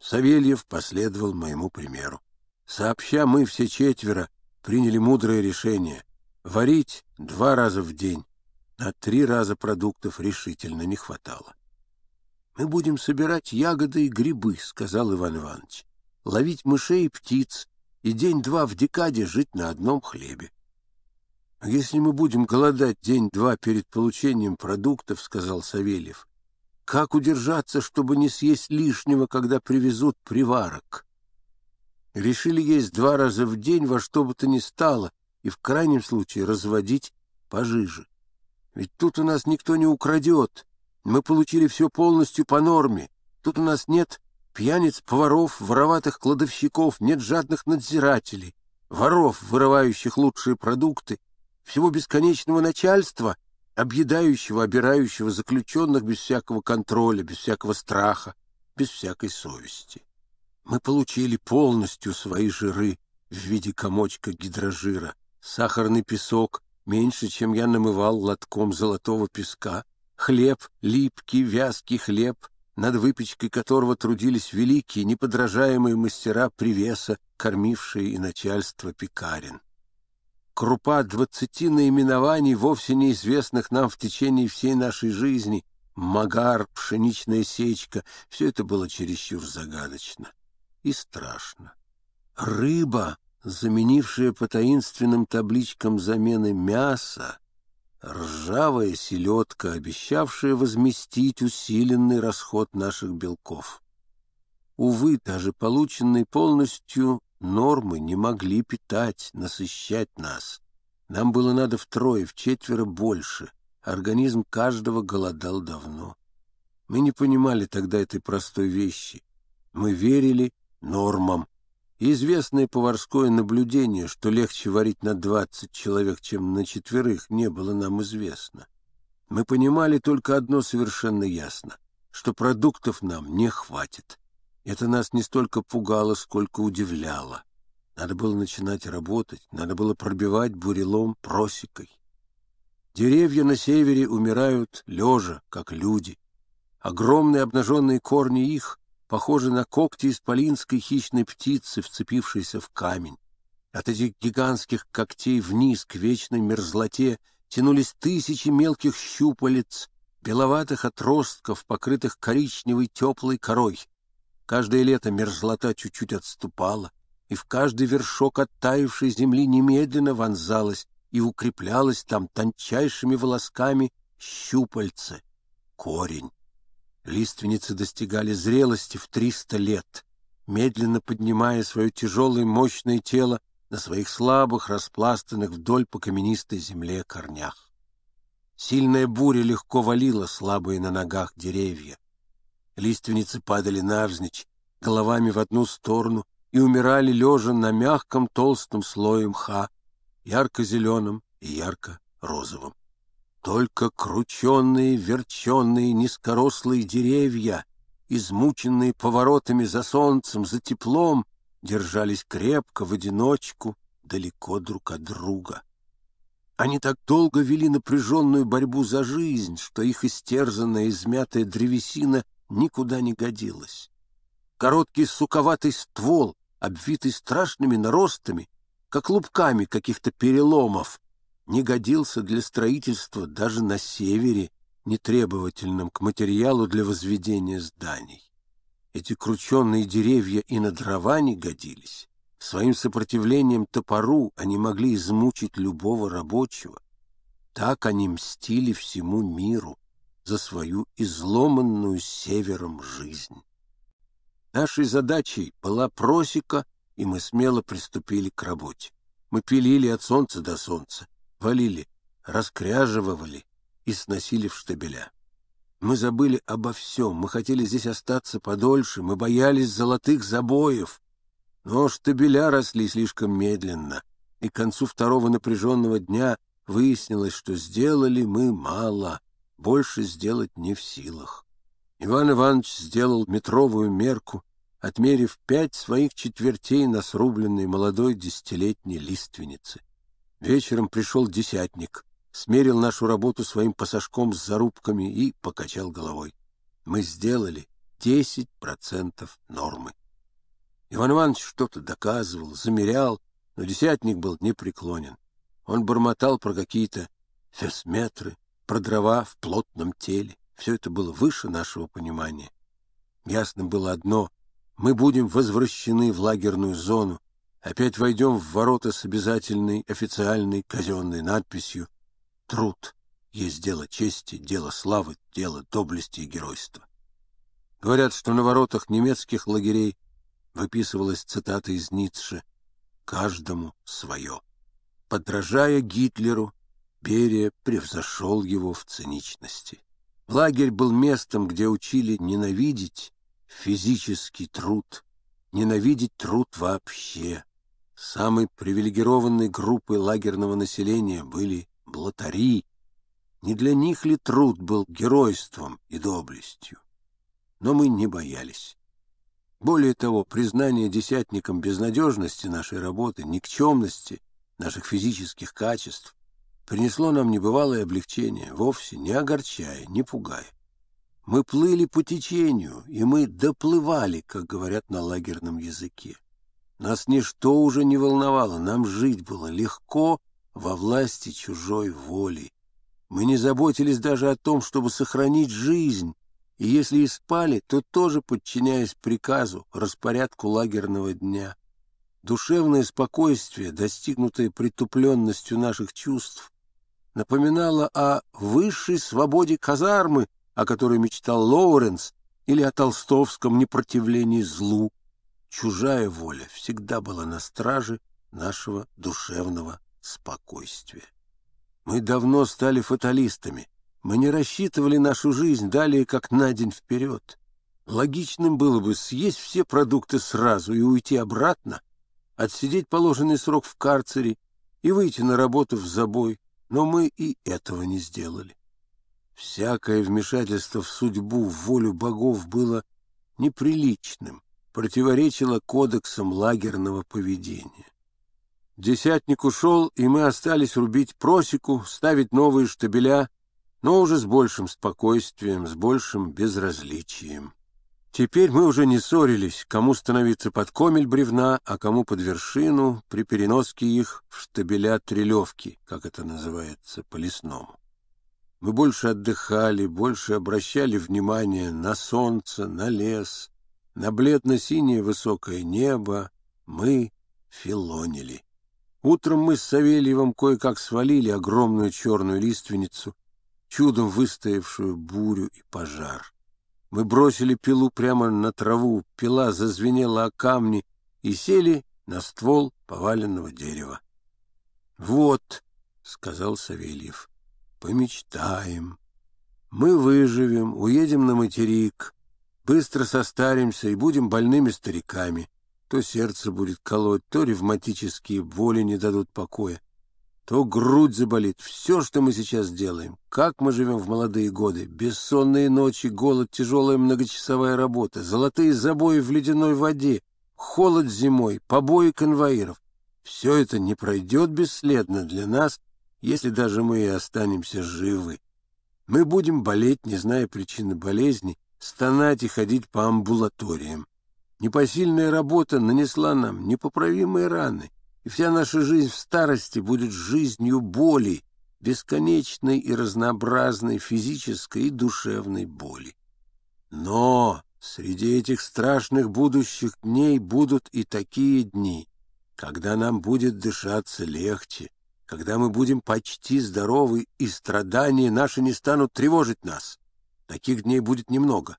S1: Савельев последовал моему примеру. Сообща мы все четверо приняли мудрое решение варить два раза в день, а три раза продуктов решительно не хватало. «Мы будем собирать ягоды и грибы», — сказал Иван Иванович, «ловить мышей и птиц, и день-два в декаде жить на одном хлебе». «Если мы будем голодать день-два перед получением продуктов, — сказал Савельев, — как удержаться, чтобы не съесть лишнего, когда привезут приварок?» Решили есть два раза в день во что бы то ни стало и в крайнем случае разводить пожиже. Ведь тут у нас никто не украдет. Мы получили все полностью по норме. Тут у нас нет пьяниц, поваров, вороватых кладовщиков, нет жадных надзирателей, воров, вырывающих лучшие продукты — всего бесконечного начальства, объедающего, обирающего заключенных без всякого контроля, без всякого страха, без всякой совести. Мы получили полностью свои жиры в виде комочка гидрожира, сахарный песок, меньше, чем я намывал лотком золотого песка, хлеб, липкий, вязкий хлеб, над выпечкой которого трудились великие, неподражаемые мастера привеса, кормившие и начальство пекарен крупа двадцати наименований, вовсе неизвестных нам в течение всей нашей жизни. Магар, пшеничная сечка — все это было чересчур загадочно и страшно. Рыба, заменившая по таинственным табличкам замены мяса, ржавая селедка, обещавшая возместить усиленный расход наших белков. Увы, даже полученный полностью Нормы не могли питать, насыщать нас. Нам было надо втрое, четверо больше. Организм каждого голодал давно. Мы не понимали тогда этой простой вещи. Мы верили нормам. И известное поварское наблюдение, что легче варить на 20 человек, чем на четверых, не было нам известно. Мы понимали только одно совершенно ясно, что продуктов нам не хватит. Это нас не столько пугало, сколько удивляло. Надо было начинать работать, надо было пробивать бурелом просекой. Деревья на севере умирают лежа, как люди. Огромные обнаженные корни их похожи на когти исполинской хищной птицы, вцепившейся в камень. От этих гигантских когтей вниз к вечной мерзлоте тянулись тысячи мелких щупалец, беловатых отростков, покрытых коричневой теплой корой — Каждое лето мерзлота чуть-чуть отступала, и в каждый вершок оттаившей земли немедленно вонзалась и укреплялась там тончайшими волосками щупальце, корень. Лиственницы достигали зрелости в триста лет, медленно поднимая свое тяжелое мощное тело на своих слабых, распластанных вдоль по каменистой земле корнях. Сильная буря легко валила слабые на ногах деревья. Лиственницы падали навзничь, головами в одну сторону, и умирали лежа на мягком толстом слое мха, ярко-зеленом и ярко-розовом. Только крученные, верченные, низкорослые деревья, измученные поворотами за солнцем, за теплом, держались крепко, в одиночку, далеко друг от друга. Они так долго вели напряженную борьбу за жизнь, что их истерзанная, измятая древесина никуда не годилась. Короткий суковатый ствол, обвитый страшными наростами, как лупками каких-то переломов, не годился для строительства даже на севере, нетребовательном к материалу для возведения зданий. Эти крученные деревья и на дрова не годились. Своим сопротивлением топору они могли измучить любого рабочего. Так они мстили всему миру, за свою изломанную севером жизнь. Нашей задачей была просека, и мы смело приступили к работе. Мы пилили от солнца до солнца, валили, раскряживали и сносили в штабеля. Мы забыли обо всем, мы хотели здесь остаться подольше, мы боялись золотых забоев. Но штабеля росли слишком медленно, и к концу второго напряженного дня выяснилось, что сделали мы мало — больше сделать не в силах. Иван Иванович сделал метровую мерку, отмерив пять своих четвертей на срубленной молодой десятилетней лиственнице. Вечером пришел десятник, смерил нашу работу своим пасашком с зарубками и покачал головой. Мы сделали 10% нормы. Иван Иванович что-то доказывал, замерял, но десятник был непреклонен. Он бормотал про какие-то фесметры, про дрова в плотном теле. Все это было выше нашего понимания. Ясно было одно — мы будем возвращены в лагерную зону, опять войдем в ворота с обязательной официальной казенной надписью «Труд есть дело чести, дело славы, дело доблести и геройства». Говорят, что на воротах немецких лагерей выписывалась цитата из Ницше «Каждому свое». Подражая Гитлеру, Берия превзошел его в циничности. Лагерь был местом, где учили ненавидеть физический труд, ненавидеть труд вообще. Самой привилегированной группой лагерного населения были блатари. Не для них ли труд был геройством и доблестью? Но мы не боялись. Более того, признание десятником безнадежности нашей работы, никчемности наших физических качеств, принесло нам небывалое облегчение, вовсе не огорчая, не пугая. Мы плыли по течению, и мы доплывали, как говорят на лагерном языке. Нас ничто уже не волновало, нам жить было легко во власти чужой воли. Мы не заботились даже о том, чтобы сохранить жизнь, и если и спали, то тоже подчиняясь приказу, распорядку лагерного дня. Душевное спокойствие, достигнутое притупленностью наших чувств, напоминала о высшей свободе казармы, о которой мечтал Лоуренс, или о толстовском непротивлении злу. Чужая воля всегда была на страже нашего душевного спокойствия. Мы давно стали фаталистами. Мы не рассчитывали нашу жизнь далее, как на день вперед. Логичным было бы съесть все продукты сразу и уйти обратно, отсидеть положенный срок в карцере и выйти на работу в забой, но мы и этого не сделали. Всякое вмешательство в судьбу, в волю богов было неприличным, противоречило кодексам лагерного поведения. Десятник ушел, и мы остались рубить просеку, ставить новые штабеля, но уже с большим спокойствием, с большим безразличием. Теперь мы уже не ссорились, кому становиться под комель бревна, а кому под вершину, при переноске их в штабеля трелевки, как это называется, по-лесному. Мы больше отдыхали, больше обращали внимание на солнце, на лес, на бледно-синее высокое небо. Мы филонили. Утром мы с Савельевым кое-как свалили огромную черную лиственницу, чудом выстоявшую бурю и пожар. Мы бросили пилу прямо на траву, пила зазвенела о камни и сели на ствол поваленного дерева. — Вот, — сказал Савельев, — помечтаем. Мы выживем, уедем на материк, быстро состаримся и будем больными стариками. То сердце будет колоть, то ревматические боли не дадут покоя то грудь заболит. Все, что мы сейчас делаем, как мы живем в молодые годы, бессонные ночи, голод, тяжелая многочасовая работа, золотые забои в ледяной воде, холод зимой, побои конвоиров. Все это не пройдет бесследно для нас, если даже мы и останемся живы. Мы будем болеть, не зная причины болезни, стонать и ходить по амбулаториям. Непосильная работа нанесла нам непоправимые раны — и вся наша жизнь в старости будет жизнью боли, бесконечной и разнообразной физической и душевной боли. Но среди этих страшных будущих дней будут и такие дни, когда нам будет дышаться легче, когда мы будем почти здоровы, и страдания наши не станут тревожить нас. Таких дней будет немного.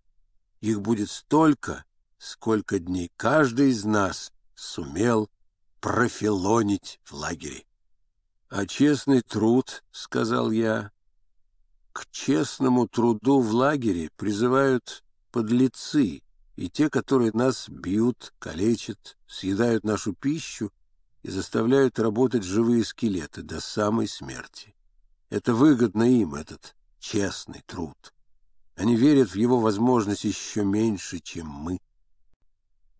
S1: Их будет столько, сколько дней каждый из нас сумел профилонить в лагере. «А честный труд, — сказал я, — к честному труду в лагере призывают подлецы и те, которые нас бьют, калечат, съедают нашу пищу и заставляют работать живые скелеты до самой смерти. Это выгодно им, этот честный труд. Они верят в его возможность еще меньше, чем мы.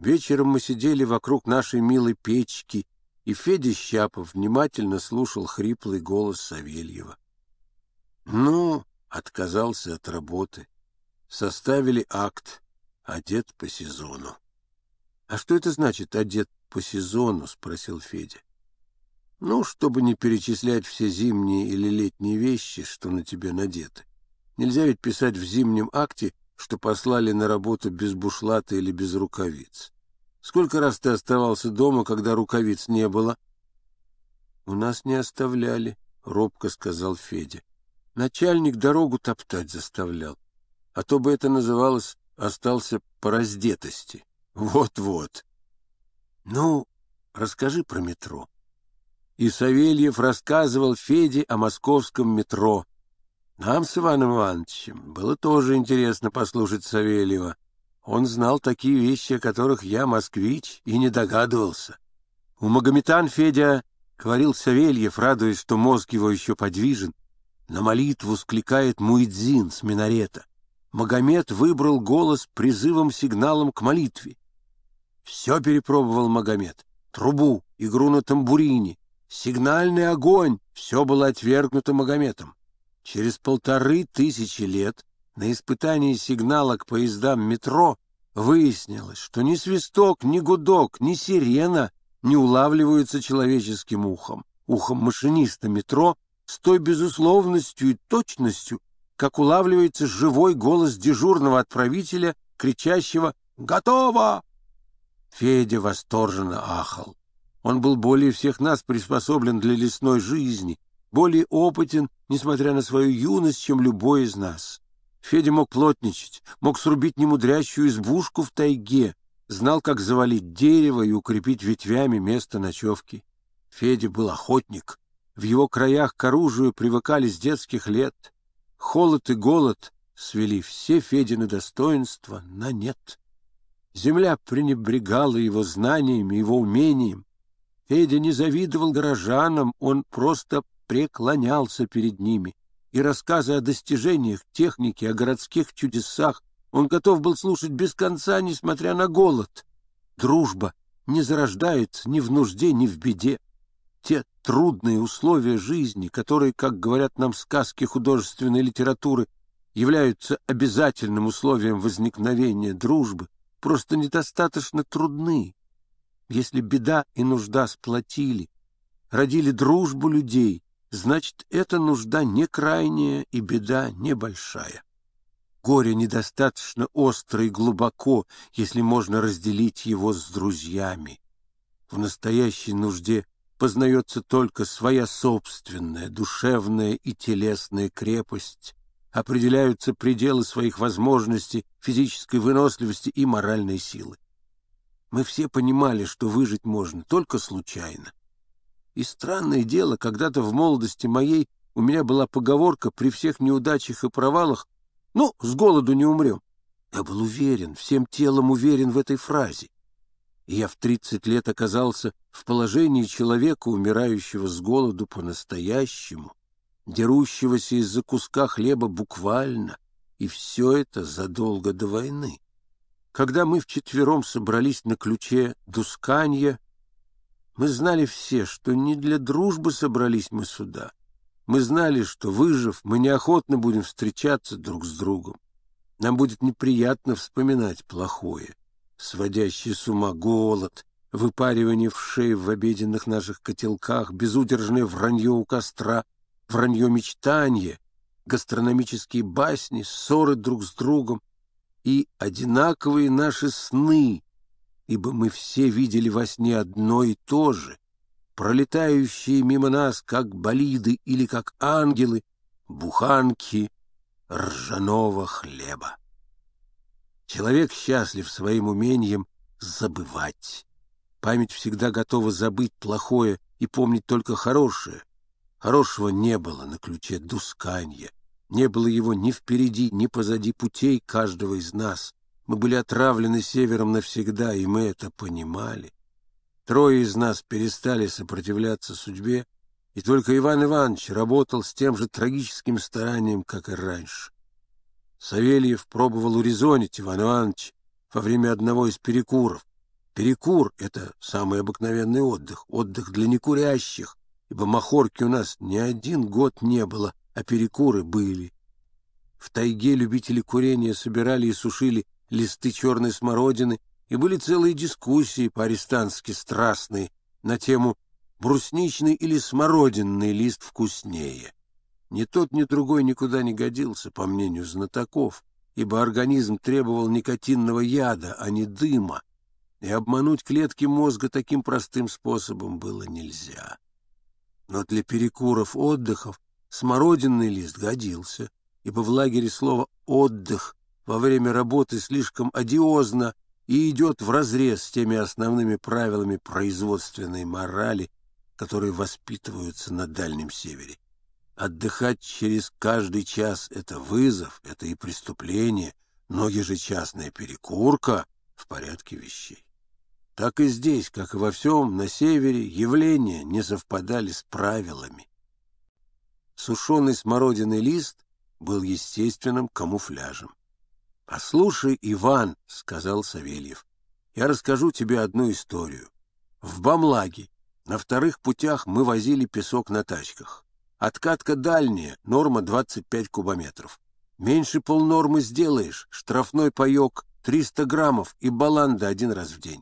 S1: Вечером мы сидели вокруг нашей милой печки, и Федя Щапов внимательно слушал хриплый голос Савельева. Ну, отказался от работы. Составили акт «Одет по сезону». «А что это значит «одет по сезону»?» — спросил Федя. «Ну, чтобы не перечислять все зимние или летние вещи, что на тебе надеты. Нельзя ведь писать в зимнем акте — что послали на работу без бушлата или без рукавиц. Сколько раз ты оставался дома, когда рукавиц не было? — У нас не оставляли, — робко сказал Федя. Начальник дорогу топтать заставлял, а то бы это называлось «остался по раздетости». Вот-вот. Ну, расскажи про метро. И Савельев рассказывал Феде о московском метро — нам с Иваном Ивановичем было тоже интересно послушать Савельева. Он знал такие вещи, о которых я, москвич, и не догадывался. У Магометан Федя, — говорил Савельев, радуясь, что мозг его еще подвижен, на молитву скликает муидзин с минарета. Магомед выбрал голос призывом-сигналом к молитве. Все перепробовал Магомед. Трубу, игру на тамбурине, сигнальный огонь — все было отвергнуто Магометом. Через полторы тысячи лет на испытании сигнала к поездам метро выяснилось, что ни свисток, ни гудок, ни сирена не улавливаются человеческим ухом, ухом машиниста метро с той безусловностью и точностью, как улавливается живой голос дежурного отправителя, кричащего «Готово!». Федя восторженно ахал. Он был более всех нас приспособлен для лесной жизни, более опытен, несмотря на свою юность, чем любой из нас. Федя мог плотничать, мог срубить немудрящую избушку в тайге, знал, как завалить дерево и укрепить ветвями место ночевки. Федя был охотник. В его краях к оружию привыкали с детских лет. Холод и голод свели все Федины достоинства на нет. Земля пренебрегала его знаниями, его умением. Федя не завидовал горожанам, он просто преклонялся перед ними, и рассказы о достижениях техники, о городских чудесах он готов был слушать без конца, несмотря на голод. Дружба не зарождается ни в нужде, ни в беде. Те трудные условия жизни, которые, как говорят нам сказки художественной литературы, являются обязательным условием возникновения дружбы, просто недостаточно трудны. Если беда и нужда сплотили, родили дружбу людей, значит, эта нужда не крайняя и беда небольшая. Горе недостаточно остро и глубоко, если можно разделить его с друзьями. В настоящей нужде познается только своя собственная душевная и телесная крепость, определяются пределы своих возможностей, физической выносливости и моральной силы. Мы все понимали, что выжить можно только случайно. И странное дело, когда-то в молодости моей у меня была поговорка при всех неудачах и провалах «Ну, с голоду не умрем». Я был уверен, всем телом уверен в этой фразе. И я в 30 лет оказался в положении человека, умирающего с голоду по-настоящему, дерущегося из-за куска хлеба буквально, и все это задолго до войны. Когда мы вчетвером собрались на ключе Дусканья, мы знали все, что не для дружбы собрались мы сюда. Мы знали, что, выжив, мы неохотно будем встречаться друг с другом. Нам будет неприятно вспоминать плохое, сводящий с ума голод, выпаривание в шее в обеденных наших котелках, безудержное вранье у костра, вранье мечтания, гастрономические басни, ссоры друг с другом и одинаковые наши сны ибо мы все видели во сне одно и то же, пролетающие мимо нас, как болиды или как ангелы, буханки ржаного хлеба. Человек счастлив своим умением забывать. Память всегда готова забыть плохое и помнить только хорошее. Хорошего не было на ключе дусканья, не было его ни впереди, ни позади путей каждого из нас — мы были отравлены севером навсегда, и мы это понимали. Трое из нас перестали сопротивляться судьбе, и только Иван Иванович работал с тем же трагическим старанием, как и раньше. Савельев пробовал урезонить Иван Иванович во время одного из перекуров. Перекур — это самый обыкновенный отдых, отдых для некурящих, ибо махорки у нас ни один год не было, а перекуры были. В тайге любители курения собирали и сушили листы черной смородины, и были целые дискуссии по-арестантски страстные на тему «брусничный или смородинный лист вкуснее». Ни тот, ни другой никуда не годился, по мнению знатоков, ибо организм требовал никотинного яда, а не дыма, и обмануть клетки мозга таким простым способом было нельзя. Но для перекуров-отдыхов смородинный лист годился, ибо в лагере слово «отдых» во время работы слишком одиозно и идет вразрез с теми основными правилами производственной морали, которые воспитываются на Дальнем Севере. Отдыхать через каждый час — это вызов, это и преступление, но ежечасная перекурка в порядке вещей. Так и здесь, как и во всем, на севере явления не совпадали с правилами. Сушеный смородиный лист был естественным камуфляжем. — Послушай, «А Иван, — сказал Савельев, — я расскажу тебе одну историю. В Бамлаге на вторых путях мы возили песок на тачках. Откатка дальняя, норма 25 кубометров. Меньше полнормы сделаешь, штрафной паёк 300 граммов и баланда один раз в день.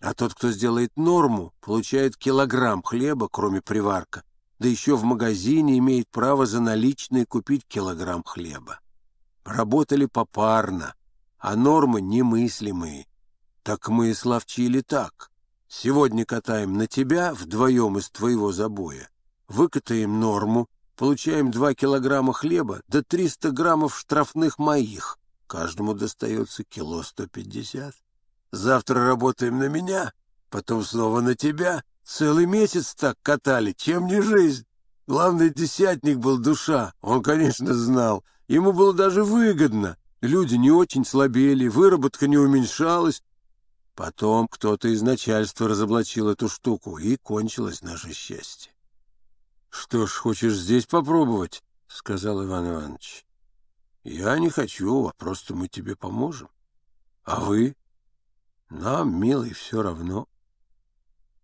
S1: А тот, кто сделает норму, получает килограмм хлеба, кроме приварка, да еще в магазине имеет право за наличные купить килограмм хлеба работали попарно, а нормы немыслимые. Так мы и словчили так. Сегодня катаем на тебя вдвоем из твоего забоя, выкатаем норму, получаем 2 килограмма хлеба до 300 граммов штрафных моих. Каждому достается кило 150. Завтра работаем на меня, потом снова на тебя. Целый месяц так катали, чем не жизнь. Главный десятник был душа, он, конечно, знал — Ему было даже выгодно. Люди не очень слабели, выработка не уменьшалась. Потом кто-то из начальства разоблачил эту штуку, и кончилось наше счастье. «Что ж, хочешь здесь попробовать?» — сказал Иван Иванович. «Я не хочу, а просто мы тебе поможем. А вы?» «Нам, милый, все равно».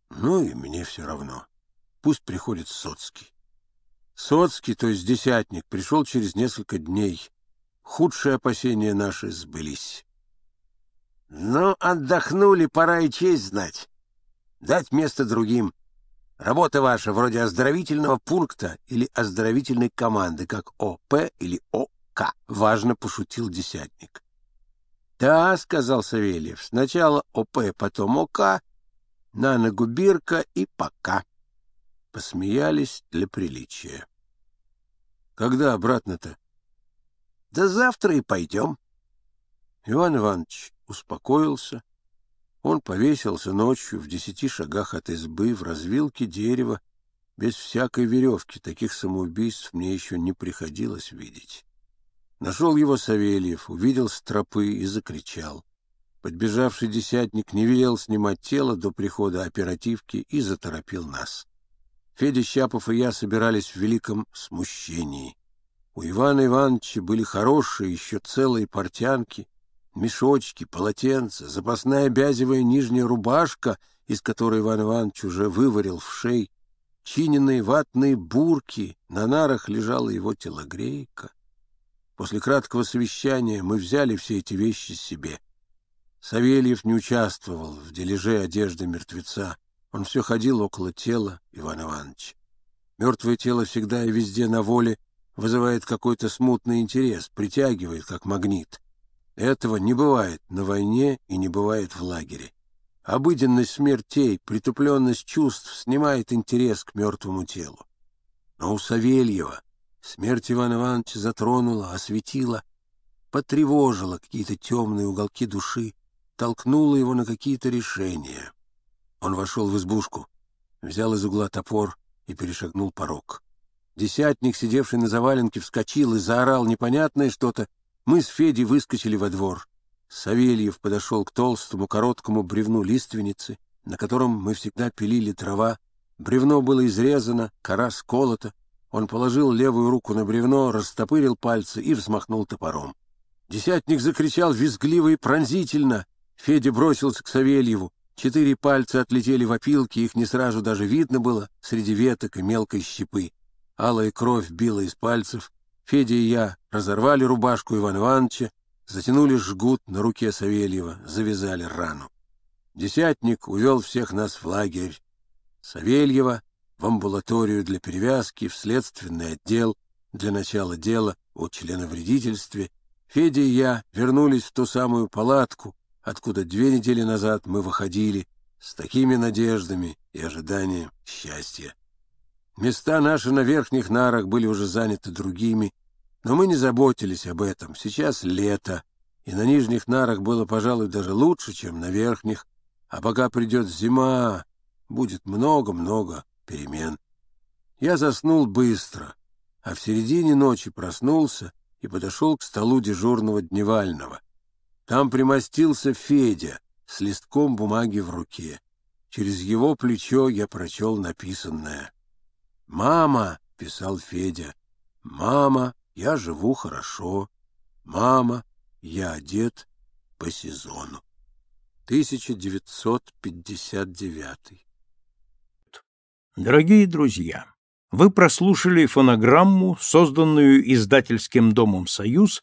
S1: «Ну и мне все равно. Пусть приходит Соцкий». Соцкий, то есть десятник, пришел через несколько дней. Худшие опасения наши сбылись. Ну, отдохнули, пора и честь знать. Дать место другим. Работа ваша вроде оздоровительного пункта или оздоровительной команды, как ОП или ОК, важно пошутил десятник. «Да», — сказал Савельев, — «сначала ОП, потом ОК, на ногу бирка и пока». Посмеялись для приличия. «Когда обратно-то?» «Да завтра и пойдем». Иван Иванович успокоился. Он повесился ночью в десяти шагах от избы в развилке дерева, без всякой веревки. Таких самоубийств мне еще не приходилось видеть. Нашел его Савельев, увидел с тропы и закричал. Подбежавший десятник не велел снимать тело до прихода оперативки и заторопил нас. Федя Щапов и я собирались в великом смущении. У Ивана Ивановича были хорошие еще целые портянки, мешочки, полотенца, запасная бязевая нижняя рубашка, из которой Иван Иванович уже выварил в шей, чиненные ватные бурки, на нарах лежала его телогрейка. После краткого совещания мы взяли все эти вещи себе. Савельев не участвовал в дележе одежды мертвеца. Он все ходил около тела Иван Ивановича. Мертвое тело всегда и везде на воле вызывает какой-то смутный интерес, притягивает, как магнит. Этого не бывает на войне и не бывает в лагере. Обыденность смертей, притупленность чувств снимает интерес к мертвому телу. Но у Савельева смерть Ивана Ивановича затронула, осветила, потревожила какие-то темные уголки души, толкнула его на какие-то решения. Он вошел в избушку, взял из угла топор и перешагнул порог. Десятник, сидевший на заваленке, вскочил и заорал непонятное что-то. Мы с Федей выскочили во двор. Савельев подошел к толстому короткому бревну лиственницы, на котором мы всегда пилили трава. Бревно было изрезано, кора сколота. Он положил левую руку на бревно, растопырил пальцы и взмахнул топором. Десятник закричал визгливо и пронзительно. Федя бросился к Савельеву. Четыре пальца отлетели в опилки, их не сразу даже видно было среди веток и мелкой щепы. Алая кровь била из пальцев. Федя и я разорвали рубашку Ивана Ивановича, затянули жгут на руке Савельева, завязали рану. Десятник увел всех нас в лагерь. Савельева в амбулаторию для перевязки, в следственный отдел для начала дела о членовредительстве. Федя и я вернулись в ту самую палатку, откуда две недели назад мы выходили с такими надеждами и ожиданием счастья. Места наши на верхних нарах были уже заняты другими, но мы не заботились об этом. Сейчас лето, и на нижних нарах было, пожалуй, даже лучше, чем на верхних. А пока придет зима, будет много-много перемен. Я заснул быстро, а в середине ночи проснулся и подошел к столу дежурного дневального — там примостился Федя с листком бумаги в руке. Через его плечо я прочел написанное. «Мама», — писал Федя, — «мама, я живу хорошо. Мама, я одет по сезону». 1959 Дорогие друзья, вы прослушали фонограмму, созданную издательским домом «Союз»